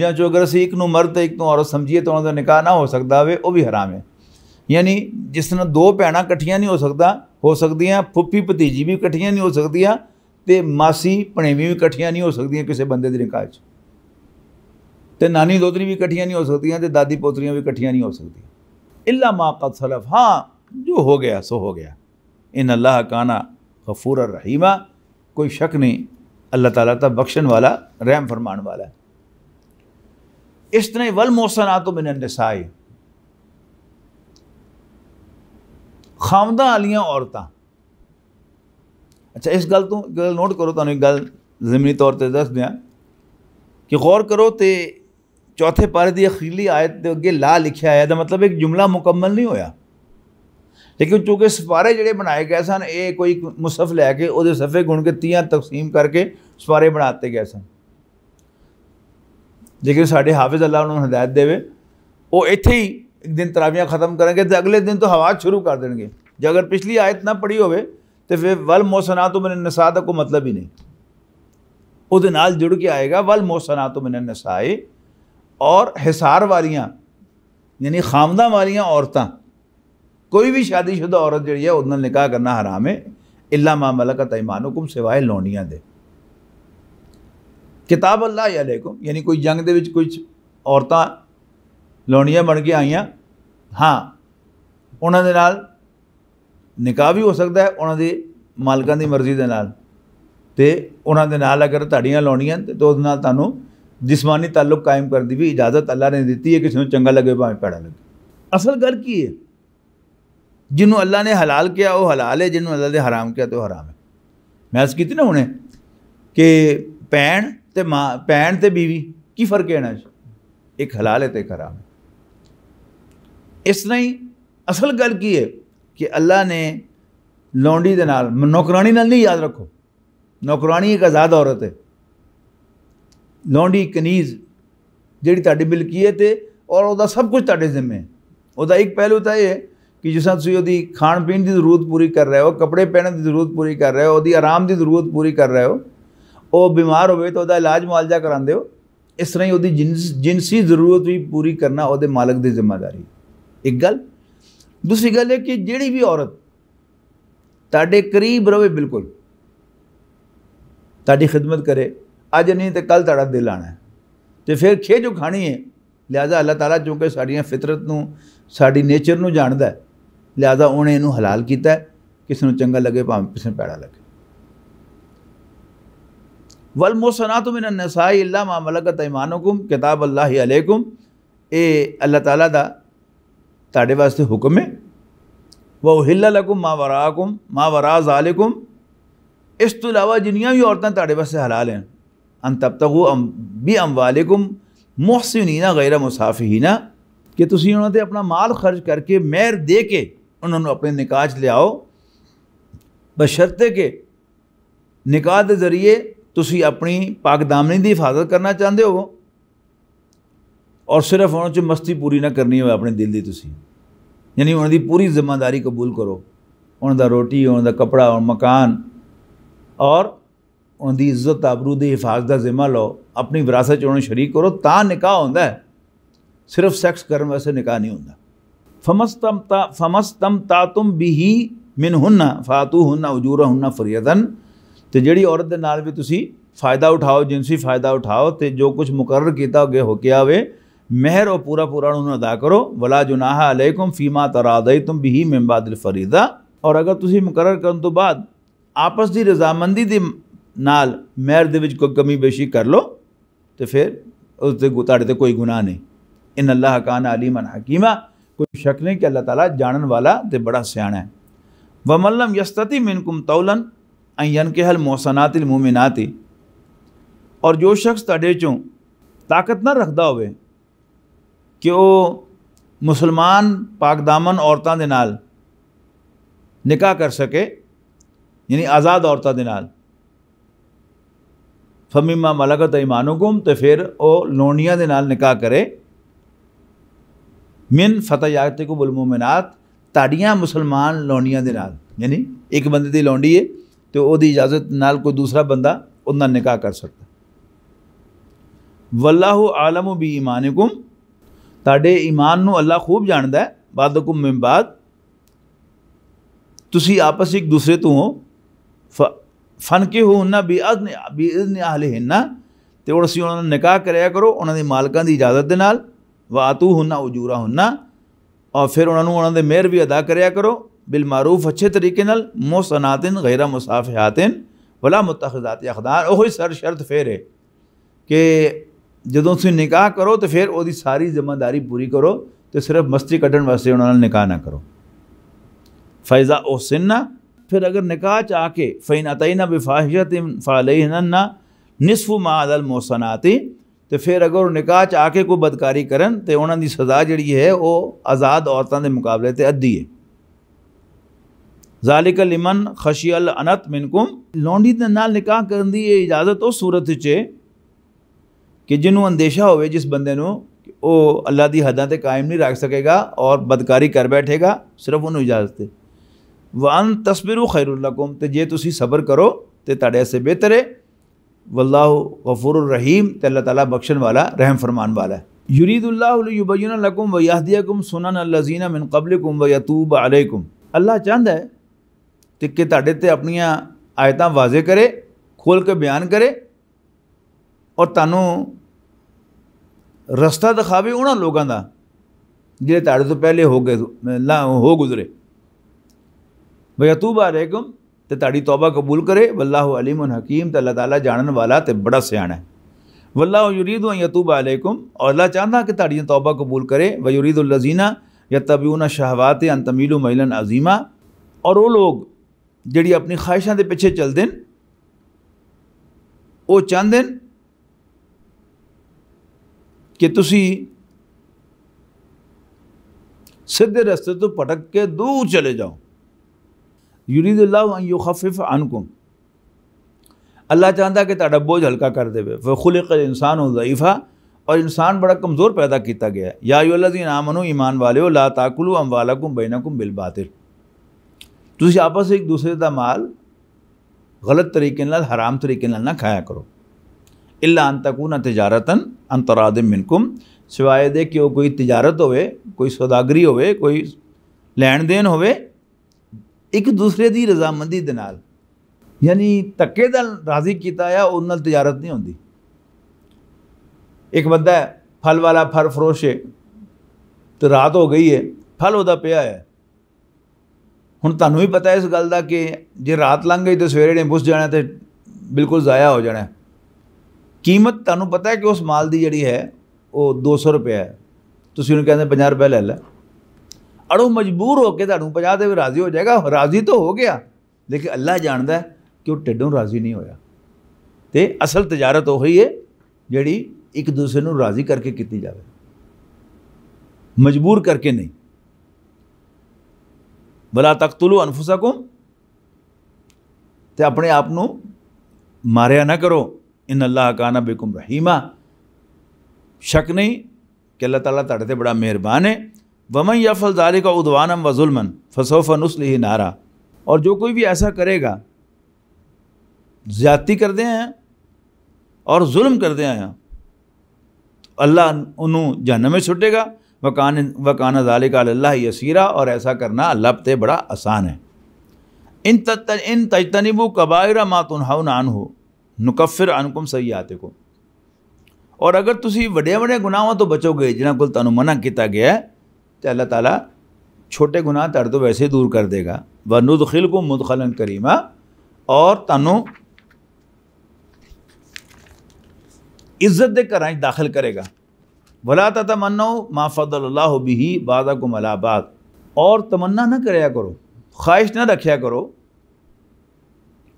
जो अगर असं एक मर्द एक औरत समझिए तो उन्होंने निकाह ना हो सकता वे वह भी हराम है यानी जिस तरह दो भैन कट्ठिया नहीं हो सकता हो सकदियाँ फुफी भतीजी भी कट्ठिया नहीं हो सकदियाँ तो मासी भनेवी भी कट्ठिया नहीं हो सकती किसी बंद निकाज तो नानी दोतरी भी कट्ठिया नहीं हो सकदियाँ तो दादी पोतरिया भी कट्ठिया नहीं हो सकती इला माँ का सलफ हाँ जो हो गया सो हो गया इन अल्लाह काना गफूर रहीमा कोई शक नहीं अल्लाह ताला तब बख्शन वाला रहम फरमान वाला है इस तरह वल मोहसन आ तो मैंने साई खामदा आलियाँ औरत अच्छा इस गल तो गल नोट करो तो एक गल जमीनी तौर पर दस दें कि गौर करो तो चौथे पारे की अखीरली आयत अगे ला लिखे आया तो मतलब एक जुमला मुकम्मल नहीं होया लेकिन चूंकि सपारे जोड़े बनाए गए सन ये कोई मुसफ लैके सफ़े गुण के तीह तकसीम करके सपारे बनाते गए सन लेकिन साढ़े हाफिज अल्लाह उन्होंने हदायत दे वो ही एक दिन तरावियाँ ख़त्म करेंगे तो अगले दिन तो हवा शुरू कर देंगे जो अगर पिछली आयत ना पढ़ी हो तो फिर वल तो मैंने नसा का कोई मतलब ही नहीं उस नाल जुड़ के आएगा वल तो मैंने नसाए और हिसार वालियाँ यानी खामदा वालियाँ औरत कोई भी शादीशुदा औरत जी है उन्होंने निकाह करना हराम है इला का मलक हुकुम सिवाए लौनिया दे किताब अल्लाह यानी कोई जंग दे कुछ औरतें ਲੌਣੀਆਂ ਬਣ ਕੇ ਆਈਆਂ ਹਾਂ ਉਹਨਾਂ ਦੇ ਨਾਲ ਨਿਕਾਹ ਵੀ ਹੋ ਸਕਦਾ ਹੈ ਉਹਨਾਂ ਦੇ ਮਾਲਕਾਂ ਦੀ ਮਰਜ਼ੀ ਦੇ ਨਾਲ ਤੇ ਉਹਨਾਂ ਦੇ ਨਾਲ ਅਗਰ ਤੁਹਾਡੀਆਂ ਲਾਉਣੀਆਂ ਤੇ ਉਸ ਨਾਲ ਤੁਹਾਨੂੰ ਜਿਸਮਾਨੀ ਤਾਲੁਕ ਕਾਇਮ ਕਰਨ ਦੀ ਵੀ ਇਜਾਜ਼ਤ ਅੱਲਾ ਨੇ ਦਿੱਤੀ ਹੈ ਕਿਸੇ ਨੂੰ ਚੰਗਾ ਲੱਗੇ ਭਾਵੇਂ ਪੈੜਾ ਲੱਗੇ ਅਸਲ ਗੱਲ ਕੀ ਹੈ ਜਿਹਨੂੰ ਅੱਲਾ ਨੇ ਹਲਾਲ ਕਿਹਾ ਉਹ ਹਲਾਲ ਹੈ ਜਿਹਨੂੰ ਅੱਲਾ ਨੇ ਹਰਾਮ ਕਿਹਾ ਤੇ ਉਹ ਹਰਾਮ ਹੈ ਮੈਂ ਅਸ ਕੀਤੀ ਨਾ ਹੁਣੇ ਕਿ ਭੈਣ ਤੇ ਮਾਂ ਭੈਣ ਤੇ ਬੀਵੀ ਕੀ ਫਰਕ ਹੈ ਨਾ ਇੱਕ ਹਲਾਲ ਹੈ ਤੇ ਇੱਕ ਹਰਾਮ ਹੈ ਇਸ ਤਰ੍ਹਾਂ ਹੀ ਅਸਲ ਗੱਲ ਕੀ ਹੈ ਕਿ ਅੱਲਾ ਨੇ ਲੌਂਡੀ ਦੇ ਨਾਲ ਨੌਕਰਾਨੀ ਨਾਲ ਨਹੀਂ ਯਾਦ ਰੱਖੋ ਨੌਕਰਾਨੀ ਇੱਕ ਆਜ਼ਾਦ ਔਰਤ ਹੈ ਲੌਂਡੀ ਕਨੀਜ਼ ਜਿਹੜੀ ਤੁਹਾਡੀ ਮਿਲਕੀਅਤ ਹੈ ਔਰ ਉਹਦਾ ਸਭ ਕੁਝ ਤੁਹਾਡੇ ਜ਼ਿੰਮੇ ਹੈ ਉਹਦਾ ਇੱਕ ਪਹਿਲੂ ਤਾਂ ਇਹ ਹੈ ਕਿ ਜਿਸ ਤਰ੍ਹਾਂ ਤੁਸੀਂ ਉਹਦੀ ਖਾਣ ਪੀਣ ਦੀ ਜ਼ਰੂਰਤ ਪੂਰੀ ਕਰ ਰਹੇ ਹੋ ਕੱਪੜੇ ਪਹਿਨਣ ਦੀ ਜ਼ਰੂਰਤ ਪੂਰੀ ਕਰ ਰਹੇ ਹੋ ਉਹਦੀ ਆਰਾਮ ਦੀ ਜ਼ਰੂਰਤ ਪੂਰੀ ਕਰ ਰਹੇ ਹੋ ਉਹ ਬਿਮਾਰ ਹੋਵੇ ਤਾਂ ਉਹਦਾ ਇਲਾਜ ਮੁਆਲਜ਼ਾ ਕਰਾਉਂਦੇ ਹੋ ਇਸ ਤਰ੍ਹਾਂ ਹੀ ਉਹਦੀ ਜਿੰਸ ਜਿੰਸੀ ਜ਼ਰੂਰਤ ਵੀ ਪੂਰੀ ਕਰਨਾ ਉਹਦੇ ਮਾਲਕ ਦੀ ਜ਼ਿੰਮੇਵਾਰੀ ਹੈ एक गल दूसरी गल है कि जड़ी भी औरत ताे करीब रवे बिल्कुल ताकि खिदमत करे अज नहीं तो कल ता दिल आना है तो फिर खे जो खानी है लिहाजा अल्लाह तला चूंकि साड़िया फितरत नेचर न जानता है लिहाजा उन्हें इनू हलाल किया किसी को चंगा लगे भावें किसी पैड़ा लगे वल मोसना तुम मेरा नसाई इला मामलगत ईमान किताब अल्लाह अलेकुम ये अल्लाह तला का ताे वास्ते हुक्म है वह हिला लकुम माँ वराकुम माँ वराज आलिकुम इस तो अलावा जिन्हिया भी औरतें ताे वास्ते हलाल हैं अन तब तक वो अम भी अम वालिकुम मोहसिनना गैर मुसाफिना कि तुम उन्होंने अपना माल खर्च करके मेहर दे के उन्होंने अपने निकाह लियाओ आओ बशर्ते के निकाह के जरिए तुम अपनी पाकदामनी की हिफाजत करना चाहते हो और सिर्फ उन्होंने जो मस्ती पूरी ना करनी हो अपने दिल की तुम यानी उन्होंने पूरी जिम्मेदारी कबूल करो उनका रोटी उन्होंने कपड़ा उन मकान और उनकी इज्जत आबरू की हिफाजत का जिम्मा लो अपनी विरासत उन्होंने शरीक करो तो निकाह होंगे सिर्फ सैक्स कर वैसे निकाह नहीं होंगे फमस्तमता फमस्तम ता तुम भी ही मिन हुना फातू हुना उजूर हुना फरियदन तो जी औरत भी फायदा उठाओ जिनसी फायदा उठाओ तो जो कुछ मुकर किया हो गया हो गया हो मेहर और पूरा पूरा उन्होंने अदा करो वला जुनाहा अलैकुम फीमा तरादई तुम भी ही मेम्बादल फरीदा और अगर तुम मुकरर करने तो बाद आपस की रजामंदी के नाल मेहर को कमी बेशी कर लो तो फिर उस ताड़े कोई गुनाह नहीं इन अल्लाह कान अलीमन हकीमा कोई शक नहीं कि अल्लाह ताला जानन वाला तो बड़ा स्याण है व मल्लम यस्तति मिनकुम तौलन अन के हल मोसनातिल मुमिनाती और जो शख्स तडे चो ताकत ना रखता हो कि वह मुसलमान पाकदामन औरतों के नाल निकाह कर सके यानी आज़ाद औरतों के नाल फमीमा मलगत ईमानो गुम तो फिर वह लोनिया के नाल निका करे मिन फतेह यागते कुबुलमो मिनात ताड़िया मुसलमान लौंडिया के नाल यानी एक बंदे की लौंडी है तो वो इजाजत नाल कोई दूसरा बंदा उन्हें निकाह कर सकता वल्लाहु आलम बी ईमानकुम ताे ईमान अल्लाह खूब जानता है बाद बाद आपस एक दूसरे तो हो फ फन के हो उन्हें बे अद बेअद आले हिन्ना तो हम असी उन्होंने निकाह कराया करो उन्होंने मालकों की इजाजत के नाल वातू हुना उजूरा हुना और फिर उन्होंने उन्होंने मेहर भी अदा कराया करो बिल मारूफ अच्छे तरीके मोसनातिन गैरा मुसाफियातिन वला मुतखजात अखदार उ सर शर्त है कि जो तुम निकाह करो तो फिर वो सारी जिम्मेदारी पूरी करो तो सिर्फ मस्ती कटन वास्ते उन्होंने निकाह ना करो फैजा ओ सिन्ना फिर अगर निकाह चाहके फैन अतना बिफाशत ना निसफ मादल मोसनाती तो फिर अगर निकाह चाहके कोई बदकारी करन तो उन्होंने सजा जी है वह आज़ाद औरतों के मुकाबले तो अद्धी है जालिक लिमन खशियल अनत मिनकुम लौंडी के नाल निकाह कर इजाजत उस सूरत चे कि जिन्हों अंदेशा हो जिस बंद अल्लाह की हदा से कायम नहीं रख सकेगा और बदकारी कर बैठेगा सिर्फ उन्होंने इजाजत दे वन तस्बिरू खैरकुम तो जे तुम सबर करो तो ताड़े बेहतर है वल्लाह गफुर रहीम तो अल्लाह तला बख्शन वाला रहम फरमान वाला है यूरीदुल्लाबीनकुम व यादियाकुम सुना अल्लाजीना मिन कबलकुम व यतूब अलैकुम अल्लाह चाहता है तो कि ताड़े ते अपन आयत वाजे करे खोल के बयान करे और तहूँ रस्ता दिखावे उन्होंने लोगों का जे ताड़े तो पहले हो गए ला हो गुजरे भैया तू बारेकुम तो ताड़ी तौबा कबूल करे वल्लाह अलीम उन हकीम तो अल्लाह तला जानन वाला तो बड़ा स्याण है वल्लाह युरीद यतूब आलैकुम और अल्लाह चाहता कि ताड़िया तौबा कबूल करे व युरीद उल्लजीना या शहवात अन तमील मिलन अजीमा और वो लोग जी अपनी ख्वाहिशा के पिछे चलते वो चाहते हैं कि ती सीधे रस्ते तो भटक के दूर चले जाओ यूरी दफिफ अनकुम अल्लाह चाहता कि ता बोझ हल्का कर दे खुले कर इंसान हो जाइफा और इंसान बड़ा कमज़ोर पैदा किया गया या यू अल्लाह दामन ईमान वाले हो ला ताकुलू अम्बाला कुम बेनकुम बिल बातिर तुम आपस एक दूसरे का माल गलत तरीके हराम तरीके ना खाया करो इल्ला अंतकून तजारतन अंतरादम मिनकुम सिवाय दे कि वो कोई तजारत होवे कोई सौदागरी होवे कोई ਲੈਣ ਦੇਣ ਹੋਵੇ ਇੱਕ ਦੂਸਰੇ ਦੀ ਰਜ਼ਾਮੰਦੀ ਦੇ ਨਾਲ ਯਾਨੀ ਤੱਕੇ ਦਾ ਰਾਜ਼ੀ ਕੀਤਾ ਆ ਉਹ ਨਾਲ ਤਜਾਰਤ ਨਹੀਂ ਹੁੰਦੀ ਇੱਕ ਬੰਦਾ ਫਲ ਵਾਲਾ ਫਰ ਫਰੋਸ਼ੇ ਤੇ ਰਾਤ ਹੋ ਗਈ ਹੈ ਫਲ ਉਹਦਾ ਪਿਆ ਹੈ ਹੁਣ ਤੁਹਾਨੂੰ ਵੀ ਪਤਾ ਇਸ ਗੱਲ ਦਾ ਕਿ ਜੇ ਰਾਤ ਲੰਘ ਗਈ ਤੇ ਸਵੇਰੇ ਨੇ ਬੁਸ ਜਾਣਾ ਤੇ ਬਿਲਕੁਲ ਜ਼ਾਇਆ ਹੋ ਜਾਣਾ ਕੀਮਤ ਤੁਹਾਨੂੰ ਪਤਾ ਹੈ ਕਿ ਉਸ ਮਾਲ ਦੀ ਜਿਹੜੀ ਹੈ ਉਹ 200 ਰੁਪਏ ਹੈ ਤੁਸੀਂ ਉਹਨੂੰ ਕਹਿੰਦੇ 50 ਰੁਪਏ ਲੈ ਲੈ ਅੜੋ ਮਜਬੂਰ ਹੋ ਕੇ ਤੁਹਾਨੂੰ 50 ਦੇ ਵੀ ਰਾਜ਼ੀ ਹੋ ਜਾਏਗਾ ਰਾਜ਼ੀ ਤਾਂ ਹੋ ਗਿਆ ਲੇਕਿਨ ਅੱਲਾ ਜਾਣਦਾ ਕਿ ਉਹ ਟਿੱਡੋਂ ਰਾਜ਼ੀ ਨਹੀਂ ਹੋਇਆ ਤੇ ਅਸਲ ਤਜਾਰਤ ਉਹ ਹੀ ਹੈ ਜਿਹੜੀ ਇੱਕ ਦੂਸਰੇ ਨੂੰ ਰਾਜ਼ੀ ਕਰਕੇ ਕੀਤੀ ਜਾਵੇ ਮਜਬੂਰ ਕਰਕੇ ਨਹੀਂ ਬਲਾ ਤਖਤਲੂ ਅਨਫੁਸਕੁਮ ਤੇ ਆਪਣੇ ਆਪ ਨੂੰ ਮਾਰਿਆ ਨਾ ਕਰੋ इन अल्लाह काना बिकुम रहीमा शक नहीं कि अल्लाह ताला तड़े बड़ा मेहरबान है वमन या फलदारी का उदवानम वजुलमन फसोफ नस्ल ही नारा और जो कोई भी ऐसा करेगा ज़्यादती दे आया और जुल्म आया तो अल्लाह उन्होंने जहनम में छुटेगा वकान वकाना जालिका अल्लाह यसीरा और ऐसा करना अल्लाह पे बड़ा आसान है इन तत इन तजतनबू कबायरा नान हो नुकफिर अनुकुम सही आते को और अगर तुम वे वे गुनाह तो बचोगे जिन्हें कुल तुम मना किया गया तो अल्लाह ताला छोटे गुनाह तर तो वैसे ही दूर कर देगा व नुदखिल को मुदखलन करीमा और तनु इज्जत दे कर दाखिल करेगा भला तथा मनो माफ़ल्ला बिही बाजा को मलाबाद और तमन्ना ना करो ख्वाहिश ना रखा करो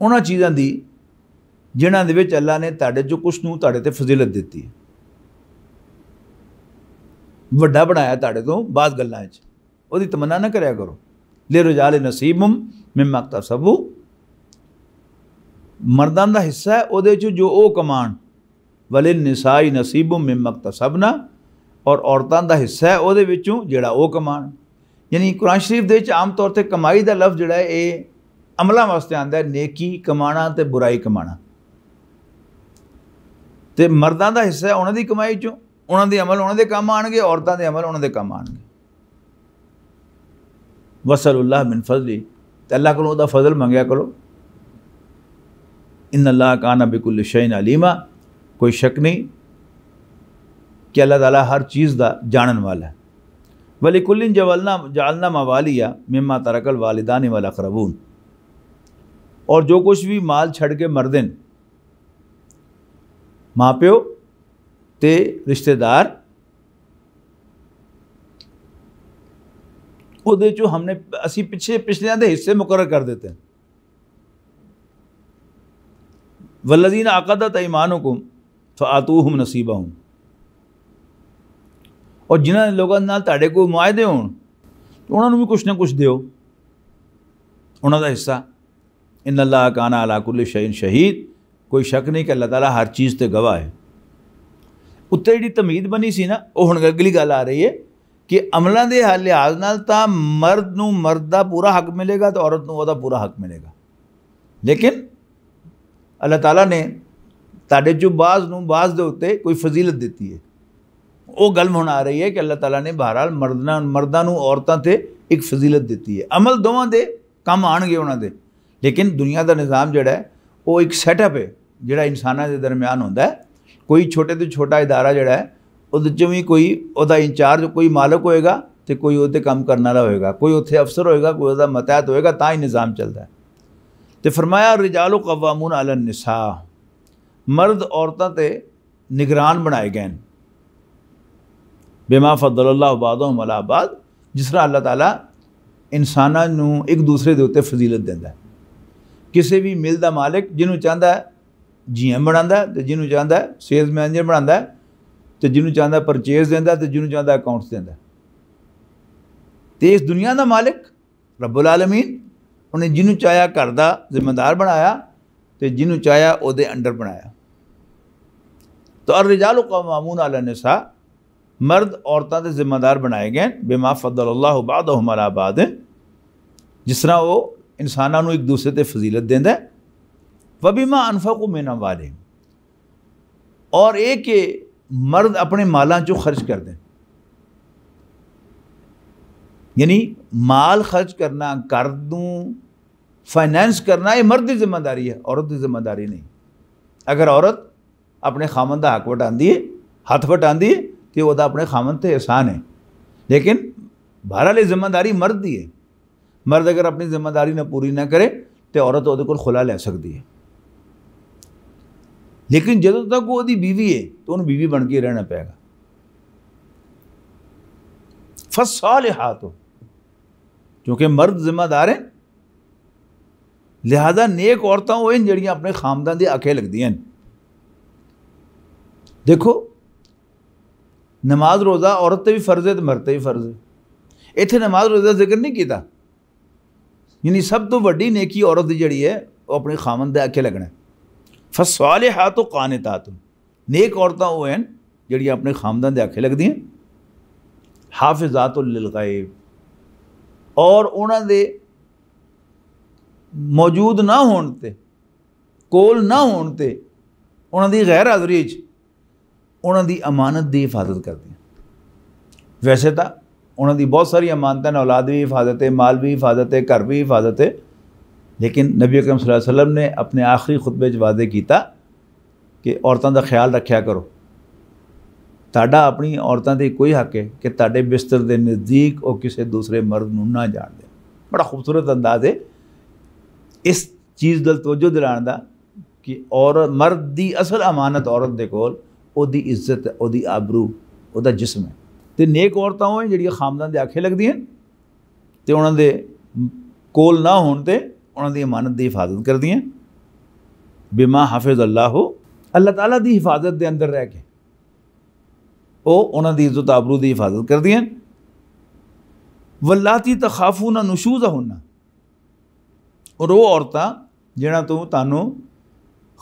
उन्होंने चीज़ों की ਜਿਨ੍ਹਾਂ ਦੇ ਵਿੱਚ ਅੱਲਾ ਨੇ ਤੁਹਾਡੇ ਜੋ ਕੁਛ ਨੂੰ ਤੁਹਾਡੇ ਤੇ ਫਜ਼ੀਲਤ ਦਿੱਤੀ ਹੈ ਵੱਡਾ ਬਣਾਇਆ ਤੁਹਾਡੇ ਤੋਂ ਬਾਅਦ ਗੱਲਾਂ 'ਚ ਉਹਦੀ ਤਮੰਨਾ ਨਾ ਕਰਿਆ ਕਰੋ ਲੈ ਰਜਾਲ ਨਸੀਬਮ ਮਿਮਾ ਕਤਸਬੂ ਮਰਦਾਂ ਦਾ ਹਿੱਸਾ ਹੈ ਉਹਦੇ 'ਚ ਜੋ ਉਹ ਕਮਾਣ ਵਲੇ ਨਿਸਾਈ ਨਸੀਬਮ ਮਿਮਾ ਕਤਸਬਨਾ ਔਰ ਔਰਤਾਂ ਦਾ ਹਿੱਸਾ ਹੈ ਉਹਦੇ ਵਿੱਚੋਂ ਜਿਹੜਾ ਉਹ ਕਮਾਣ ਯਾਨੀ ਕੁਰਾਨ ਸ਼ਰੀਫ ਦੇ ਵਿੱਚ ਆਮ ਤੌਰ ਤੇ ਕਮਾਈ ਦਾ ਲਫ਼ਜ਼ ਜਿਹੜਾ ਇਹ ਅਮਲਾਂ ਵਾਸਤੇ ਆਂਦਾ ਹੈ ਨੇਕੀ ਕਮਾਣਾ ਤੇ ਬੁਰਾਈ ਕਮਾਣਾ तो मर्दा का हिस्सा उन्हों की कमाई चो उन्होंने अमल उन्होंने काम आने औरतों के अमल उन्होंने काम आने वसल उल्लाह तो अल्लाह को फजल मंगया करो इन अल्लाह का ना बिकुल शहीन अलीमा कोई शक नहीं कि अल्लाह तला हर चीज़ का जानन वाला है वलिकुल्लिन जवलना जालना मा मवाली या मेमा तरकल वालिदानी वाला खरबून और जो कुछ भी माल छड़ के मरदन ਮਾਂ ਪਿਓ ਤੇ ਰਿਸ਼ਤੇਦਾਰ ਉਹਦੇ ਚੋਂ ਹਮਨੇ ਅਸੀਂ ਪਿੱਛੇ ਪਿਛਲਿਆਂ ਦੇ ਹਿੱਸੇ ਮੁਕਰਰ ਕਰ ਦਿੱਤੇ ਹਨ वल्लजीन तो आतू हम नसीबा हूँ और जिन्होंने लोगों ते को मुआदे हो तो उन्होंने भी कुछ ना कुछ दो उन्होंने हिस्सा इन अल्लाह काना अलाकुल शहीन शहीद कोई शक नहीं कि अल्लाह तला हर चीज़ पर गवाह है उत्ते जी तमीद बनी सी ना वह हम अगली गल आ रही है कि अमलों के लिहाज न तो मर्द न मर्द का पूरा हक मिलेगा तो औरत पूरा हक मिलेगा लेकिन अल्लाह तला ने ताे चु बाज न बाज के उत्ते कोई फजीलत दी है वह गल हूँ आ रही है कि अल्लाह तला ने बहरहाल मर्दना मर्दा औरतों से एक फजीलत दी है अमल दोवे कम आन गए उन्होंने लेकिन दुनिया का निज़ाम जोड़ा है वो एक सैटअप है जोड़ा इंसाना के दरम्यान हों कोई छोटे तो छोटा इदारा जोड़ा है उसमें भी कोई वह इंचार्ज कोई मालक होएगा तो कोई वो काम करने वाला होएगा कोई उत्थे अफसर होएगा कोई वह मतहत होएगा ता ही निज़ाम चलता है तो फरमाया रिजालो कवामून आल निशा मर्द औरतों पर निगरान बनाए गए हैं बेमा फदल उबाद मलाबाद जिस तरह अल्लाह तला इंसाना एक दूसरे के उत्ते फजीलत देता है किसी भी मिल का मालिक जिन्होंने चाहता है जी एम बना जिन्हों चाहता है सेल्स मैनेजर बना तो जिन्हों चाहता परचेज देता तो जिन्हों चाहता अकाउंट्स देता तो इस दुनिया का मालिक रबुल आलमीन उन्हें जिन्होंने चाहया घर का जिम्मेदार बनाया तो जिन्हों चाहे वो अंडर बनाया तो अर रिजालो का मामून आलिसा मर्द औरतों के जिम्मेदार बनाए गए बेमा फदल अल्लाह उबाद उमर आबाद जिस तरह वो इंसानों एक दूसरे से फजीलत देंदा वबीमा अनफ़ो मेना वाले और एक मर्द अपने माला जो खर्च कर दें यानी माल खर्च करना कर दूँ फाइनेंस करना ये मर्द की जिम्मेदारी है औरत की जिम्मेदारी नहीं अगर औरत अपने खामन का हक वटा है हथ वटा है तो वह अपने खामन से एहसान है लेकिन बहरा ये जिम्मेदारी मर्द की है मर्द अगर अपनी जिम्मेदारी ना पूरी ना करे तो औरत वो खुला ले सकती है लेकिन जो तक वो बीवी है तो उन्हें बीवी बन के रहना पेगा ਪੈਗਾ फसालिहात हो क्योंकि मर्द जिम्मेदार हैं लिहाजा नेक औरत वो हैं जड़ियाँ अपने खानदान की लगदियाँ देखो नमाज रोज़ा औरत भी फर्ज है तो मर्द भी फर्ज है इतने नमाज रोज़ा जिक्र नहीं किया यानी सब तो वही नेकी औरत जी है वह अपने खामन के अखे लगना है फसाले हाथों कान तुम नेक औरतें वो हैं जड़ी अपने खामदन के आखे लगदियाँ हाफिजात गायब और उन्होंने मौजूद ना होने ਕੋਲ ਨਾ ਹੋਣ ਤੇ ਉਹਨਾਂ ਦੀ ਗੈਰ ਹਾਜ਼ਰੀ 'ਚ ਉਹਨਾਂ ਦੀ ਅਮਾਨਤ ਦੀ ਹਿਫਾਜ਼ਤ ਕਰਦੇ ਵੈਸੇ ਤਾਂ ਉਹਨਾਂ ਦੀ ਬਹੁਤ ਸਾਰੀ ਅਮਾਨਤਾਂ ਔਲਾਦ ਵੀ ਹਿਫਾਜ਼ਤ ਹੈ ਮਾਲ ਵੀ ਹਿਫਾਜ਼ਤ ਹੈ ਘਰ ਵੀ ਹਿਫਾਜ਼ਤ ਹੈ लेकिन नबी अकरम वसल्लम ने अपने आखिरी खुतबे वादे किया कि औरतों का ख्याल रख्या करो ताडा अपनी औरतों से कोई हक है कि ताे बिस्तर के नज़दीक और किसी दूसरे मर्द न ना जान दे बड़ा खूबसूरत अंदाज है इस चीज़ दल तवजो दिलाने का कि और मर्द की असल अमानत औरत को इज्जत आबरू वह जिसम है तो नेक औरत जानदान के आखे लगदी तो उन्होंने कोल ना होते उन्होंने अमानत की हिफाजत कर दी बिमा हाफिज अल्लाह हो अल्लाह तला की हिफाजत के अंदर रह के वह उन्होंने इज्जत आबरू की हिफाजत कर दें वल्ला ती तखाफू ना नुशूज होना और वह औरत जहाँ तो तू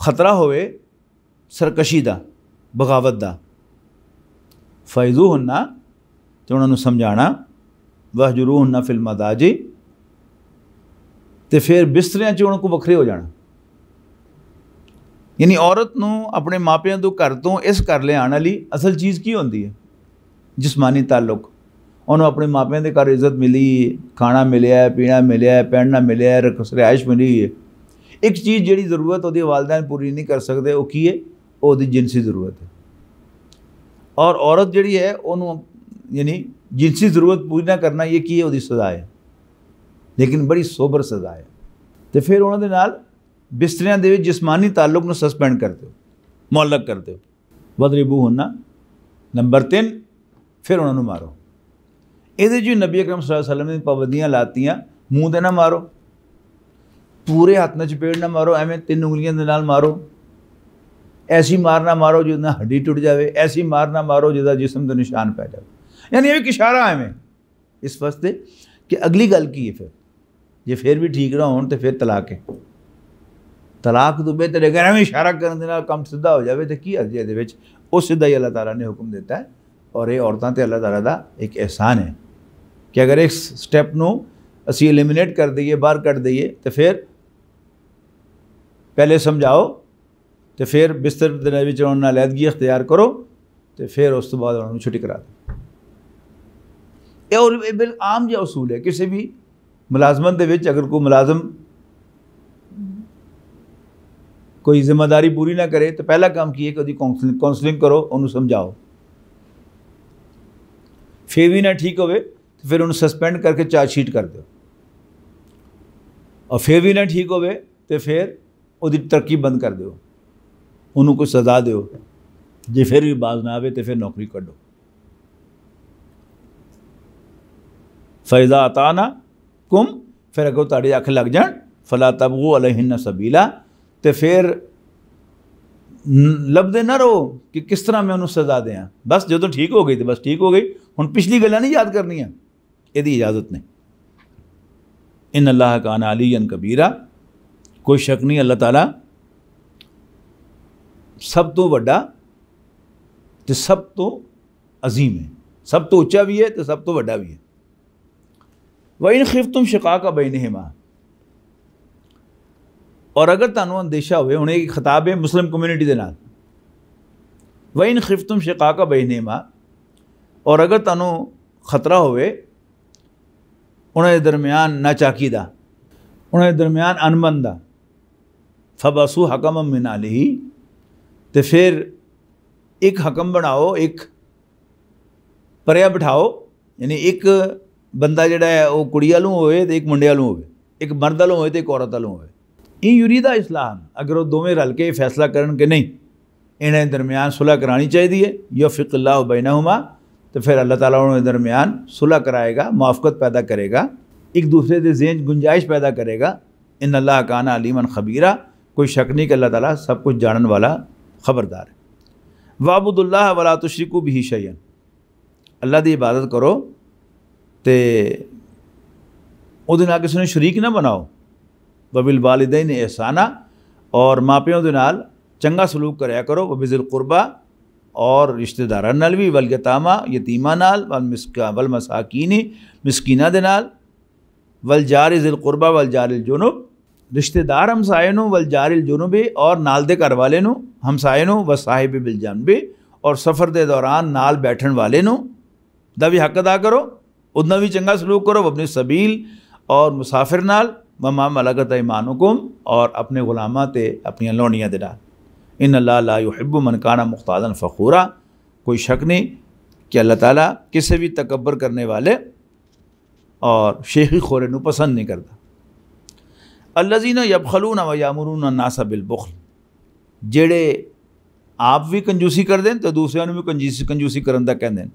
खतरा हो सरकशी का बगावत का फैजू होना तो उन्होंने समझा वाहजुरू होना फिल्मा दाजी ਤੇ ਫਿਰ ਬਿਸਤਰਿਆਂ 'ਚ ਉਹਨਾਂ ਕੋ ਵੱਖਰੇ ਹੋ ਜਾਣਾ ਯਾਨੀ ਔਰਤ ਨੂੰ ਆਪਣੇ ਮਾਪਿਆਂ ਤੋਂ ਘਰ ਤੋਂ ਇਸ ਕਰ ਲਿਆਉਣ ਵਾਲੀ ਅਸਲ ਚੀਜ਼ ਕੀ ਹੁੰਦੀ ਹੈ ਜਿਸਮਾਨੀ ਤਾਲੁਕ ਉਹਨੂੰ ਆਪਣੇ ਮਾਪਿਆਂ ਦੇ ਘਰ ਇੱਜ਼ਤ ਮਿਲੀ ਖਾਣਾ ਮਿਲਿਆ ਪੀਣਾ ਮਿਲਿਆ ਪਹਿਨਣਾ ਮਿਲਿਆ ਰਖਸਰਾਇਸ਼ ਮਿਲੀ ਹੈ ਇੱਕ ਚੀਜ਼ ਜਿਹੜੀ ਜ਼ਰੂਰਤ ਉਹਦੇ ਵਾਲਿदैन ਪੂਰੀ ਨਹੀਂ ਕਰ ਸਕਦੇ ਉਹ ਕੀ ਹੈ ਉਹਦੀ ਜਿੰਸੀ ਜ਼ਰੂਰਤ ਹੈ और औरत जड़ी है उन्होंने यानी जिनसी ज़रूरत पूरी ना करना ये की है वो सजा है लेकिन बड़ी सोबर सज़ा है तो फिर उन्होंने बिस्तर बिस्तरिया जिसमानी ताल्लुक न सस्पेंड करते हो मुलक दौ हो बदरीबू होना नंबर तीन फिर उन्होंने मारो ये जो नबी अक्रम सलम ने पाबंदियां लाती मूँह तो ना मारो पूरे हाथ में चपेड़ ना मारो एवें तीन उंगलियों के नाल मारो ऐसी मार ना मारो जो हड्डी टुट जाए ऐसी मार ना मारो जिदा जिसम तो निशान पै जाए यानी अभी इशारा एवें इस वास्ते कि अगली गल की है फिर ਜੇ ਫਿਰ ਵੀ ਠੀਕ ਨਾ ਹੋਣ ਤੇ ਫਿਰ ਤਲਾਕ ਹੈ ਤਲਾਕ ਤੋਂ ਬਿਹਤਰ ਹੈ ਐਵੇਂ ਇਸ਼ਾਰਾ ਕਰਨ ਦੇ ਨਾਲ ਕੰਮ ਸਿੱਧਾ ਹੋ ਜਾਵੇ ਤੇ ਕੀ ਅਰਜ਼ੀ ਇਹਦੇ ਵਿੱਚ ਉਹ ਸਿੱਧਾ ਹੀ ਅੱਲਾਹ ਤਾਲਾ ਨੇ ਹੁਕਮ ਦਿੱਤਾ ਹੈ ਔਰ ਇਹ ਔਰਤਾਂ ਤੇ ਅੱਲਾਹ ਤਾਲਾ ਦਾ ਇੱਕ ਅਹਿਸਾਨ ਹੈ ਕਿ ਅਗਰ ਇਸ ਸਟੈਪ ਨੂੰ ਅਸੀਂ ਐਲੀਮੀਨੇਟ ਕਰ ਦਈਏ ਬਾਹਰ ਕੱਢ ਦਈਏ ਤੇ ਫਿਰ ਪਹਿਲੇ ਸਮਝਾਓ ਤੇ ਫਿਰ ਬਿਸਤਰ ਦੇ ਵਿੱਚ ਉਹਨਾਂ ਨਾਲ ਅਲੈਦਗੀ ਇਖਤਿਆਰ ਕਰੋ ਤੇ ਫਿਰ ਉਸ ਤੋਂ ਬਾਅਦ ਉਹਨਾਂ ਨੂੰ ਛੁੱਟੀ ਕਰਾ ਦਿਓ ਇਹ ਔਰ ਬਿਲ ਆਮ ਜਿਹਾ ਉਸੂਲ ਹੈ ਕਿਸੇ ਵੀ मुलाजमत अगर कोई मुलाजम कोई जिम्मेदारी पूरी ना करे तो पहला काम की है किसलिंग काउंसलिंग काउंसलिंग करो उन्होंने समझाओ फिर भी ना ठीक हो तो फिर उन्होंने सस्पेंड करके चार्जशीट कर दो और फिर भी ना ठीक हो तो फिर उसकी तरक्की बंद कर दो उन्होंने कुछ सजा दो जो फिर भी बाज ना आए तो फिर नौकरी क्डो फैजा आता ना कुम फिर अगर ताड़ी अख लग जा फला तब वो अलहिन सबीला तो फिर लभदे ना रहो कि किस तरह मैं उन्होंने सजा दें बस जो तो ठीक हो गई तो बस ठीक हो गई हूँ पिछली गल नहीं याद करनी इजाजत ने इन अल्लाह का अन कबीरा कोई शक नहीं अल्लाह तला सब तो व्डा तो सब तो अजीम है सब तो उच्चा भी है तो सब तो व्डा भी है वहीन खिफ तुम शिका का बेनहमा और अगर तहु अंदेशा हुए उन्हें एक है मुस्लिम कम्यूनिटी के नाल वहीन खिफ तुम शिका का बेनहमा और अगर तहु खतरा होवे उन्हें दरम्यान नाचाकी का उन्हें दरम्यान अनमन का फबासू हकम मिना ली तो फिर एक हकम बनाओ एक परया बिठाओ यानी एक बंदा जोड़ा है वह कुड़ी वालों हो एक मुंडे वालों हो एक मर्द वालों हो एक औरत वालों हो यूरीदा इस्लाम अगर वह दोवें रल के फैसला कर नहीं इन्हें दरम्यान सुलह करानी चाहिए है यो फिकला बैना हुमा तो फिर अल्लाह ताला उन्होंने दरमियान सुलह कराएगा मुआफ़त पैदा करेगा एक दूसरे के जेन गुंजाइश पैदा करेगा इन अल्लाह काना अलीमन ख़बीरा कोई शक नहीं कि अल्लाह ताला सब कुछ जानने वाला ख़बरदार है वाबुदुल्ला वला तशरीकू भी शैन अल्लाह की इबादत करो तो किसी शरीक ना बनाओ बबिल ਨਾ ਬਣਾਓ ਵਬਿਲ ਵਾਲਿਦੈਨ ਇਹਸਾਨਾ ਔਰ ਮਾਪਿਆਂ ਦੇ ਨਾਲ ਚੰਗਾ ਸਲੂਕ ਕਰਿਆ ਕਰੋ ਵਬਿਜ਼ਲ और रिश्तेदार नाल भी वल यतीमा नाल वल मिसका वल मसाकीनी मिसकीना दे नाल वल जार जिल कुरबा वल जार जुनुब रिश्तेदार हमसाए वल जार जुनूब और नाल दे घर वाले हमसाए व साहिब बिल जानबे और सफ़र के दौरान नाल बैठन वाले दा भी हक अदा करो उतना भी चंगा सलूक करो अपने सबील और मुसाफिर नाल ममा मलकत ईमानुकुम और अपने गुलामा ते अपन लौनियाँ दिला इन लाहब मनकाना मुख्ताजन फ़खूरा कोई शक नहीं कि अल्लाह ताला किसी भी तकबर करने वाले और शेखी खोरे न पसंद नहीं करता अल्लाजीन यबखलून व यामरून नासा बिलबुखल जेड़े आप भी कंजूसी कर दें तो दूसरों भी कंजूसी कंजूसी करन का कह दें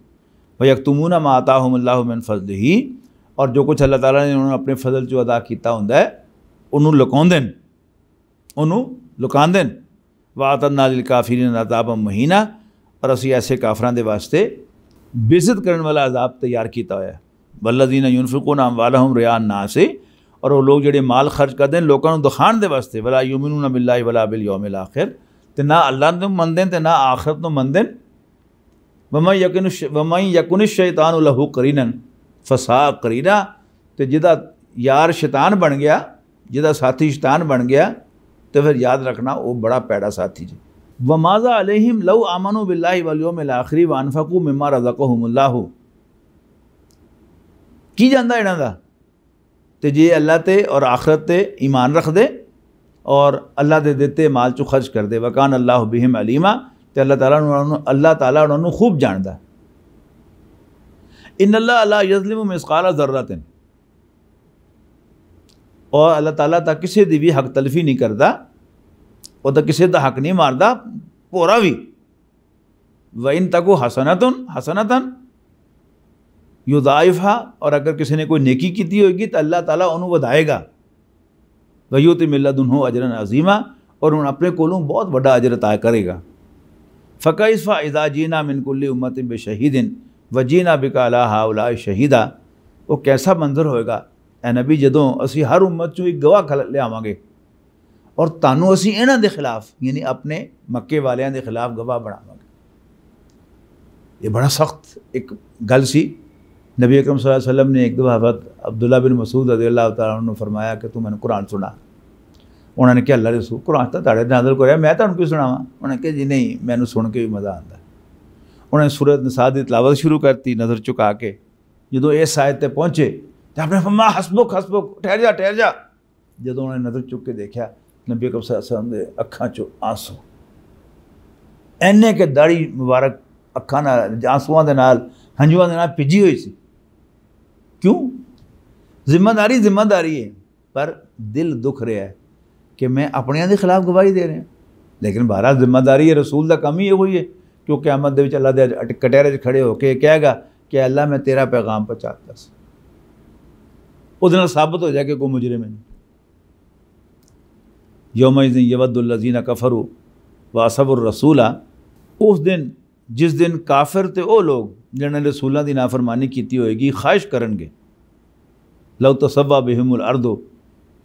ना माता मैन फजल ही और जो कुछ अल्लाह ताला ने उन्होंने अपने फजल जो अदा किया होंगे उन्होंने लुकाते हैं उन्होंने वात हैं दिल काफिर नाताब महीना और असी ऐसे काफर के वास्ते बेजत करने वाला अजाब तैयार किया होया वल्लदीन यूनफिको नाम वाला हम रियान ना से और वो लोग जोड़े माल खर्च करते हैं लोगों दिखाने के वास्ते वला यूमिन बिल्ला वला बिल योमिल आखिर तो ना अल्लाह मनते तो ना आखरत मनते वमई यकुन शैतान लहू करीनन फसा करीना तो जिदा यार शैतान बन गया जिदा साथी शैतान बन गया तो फिर याद रखना वो बड़ा पैड़ा साथी जी वमाजा अलहिम लव आमन बिल्लाम आखिरी वानफकू मिमा रज़ाकहुमुल्लाह ਕੀ ਜਾਂਦਾ ਇਹਨਾਂ ਦਾ जे अल्लाह ਅੱਲਾ और आखरत ईमान रख दे और अल्लाह दे दते माल चू खर्च कर दे वकान अल्लाह ਬਿਹਿਮ अलीमा तो अल्लाह तला अल्लाह तला उन्होंने खूब जानता इन अल्लाह अला यजलिम मिसकाला जरूरत और अल्लाह तला तो किसी की भी हक तलफी नहीं करता और तो किसी का हक नहीं मारता भोरा भी वह इन तक वो हसनतन हसनतन युदाइफा और अगर किसी ने कोई नेकी की होगी तो अल्लाह तला बधाएगा वही तो मिल्ला दुनो अजरन अजीमा और उन्होंने अपने को बहुत बड़ा अजरत तय करेगा फ़कैफ़ा इदा जीना मिनकुल्ली उम्मत ब शहीदिन व जीना बिकाला हाउला शहीदा वो कैसा मंजर होएगा ए नबी जदों असी हर उम्मत चु एक गवाह लियावे और तहूँ असी इन्हों के खिलाफ यानी अपने मक्के वाले के खिलाफ गवाह बनावे ये बड़ा सख्त एक गल सी नबी अक्रम सलम ने एक दफा अब्दुल्ला बिन मसूद अदी अल्लाह तुम फरमाया कि तू मैंने कुरान सुना उन्होंने कहा अल्लाह रसूल कुरान तो ताड़े दादल कर मैं तुम क्यों सुनावा उन्हें कहा जी नहीं मैं सुन के भी मज़ा आता उन्होंने सूरत निसाह की तलावत शुरू करती नज़र चुका के जो इस साइड तक पहुँचे तो अपने फम्मा हसमुख हसमुख ठहर जा ठहर जा जो उन्हें नज़र चुक के देखा नबी कबसाद अखा चो आंसू इन्ने के दाड़ी मुबारक अखा आंसू के नाल हंजुआ के नाल पिजी हुई सी क्यों जिम्मेदारी जिम्मेदारी है पर दिल दुख रहा है कि मैं अपन के खिलाफ गवाही दे रहा लेकिन बारह जिम्मेदारी है रसूल का कम ही यो है क्योंकि अमद के अला कटहरे खड़े होकर कहेगा कि अल्लाह मैं तेरा पैगाम पहुँचाता सबत हो जाए कि कोई मुजरे मैं योम यवदुल्लजीना कफरू वासबुर रसूला उस दिन जिस दिन काफिर तो वह लोग जिन्होंने रसूलों की नाफरमानी की होगी ख्वाहिश करे लव तो सबा बेहमुल अर्दो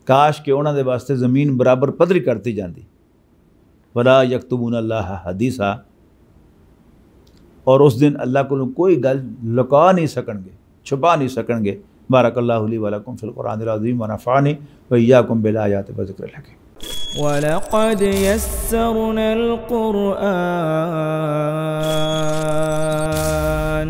काश के उन्होंने वास्ते जमीन बराबर पदरी करती जाती वला यकतुबून अल्लाह ਅੱਲਾਹ और उस दिन अल्लाह को कोई गल लुका नहीं सकन छुपा नहीं सकणगे बारक अल्लाह वालकुम फिलकुरानज़ीम वनफ़ानी वैयाकुम बिलायात बज़िक्र लगे وَلَقَدْ يَسَّرْنَا الْقُرْآنَ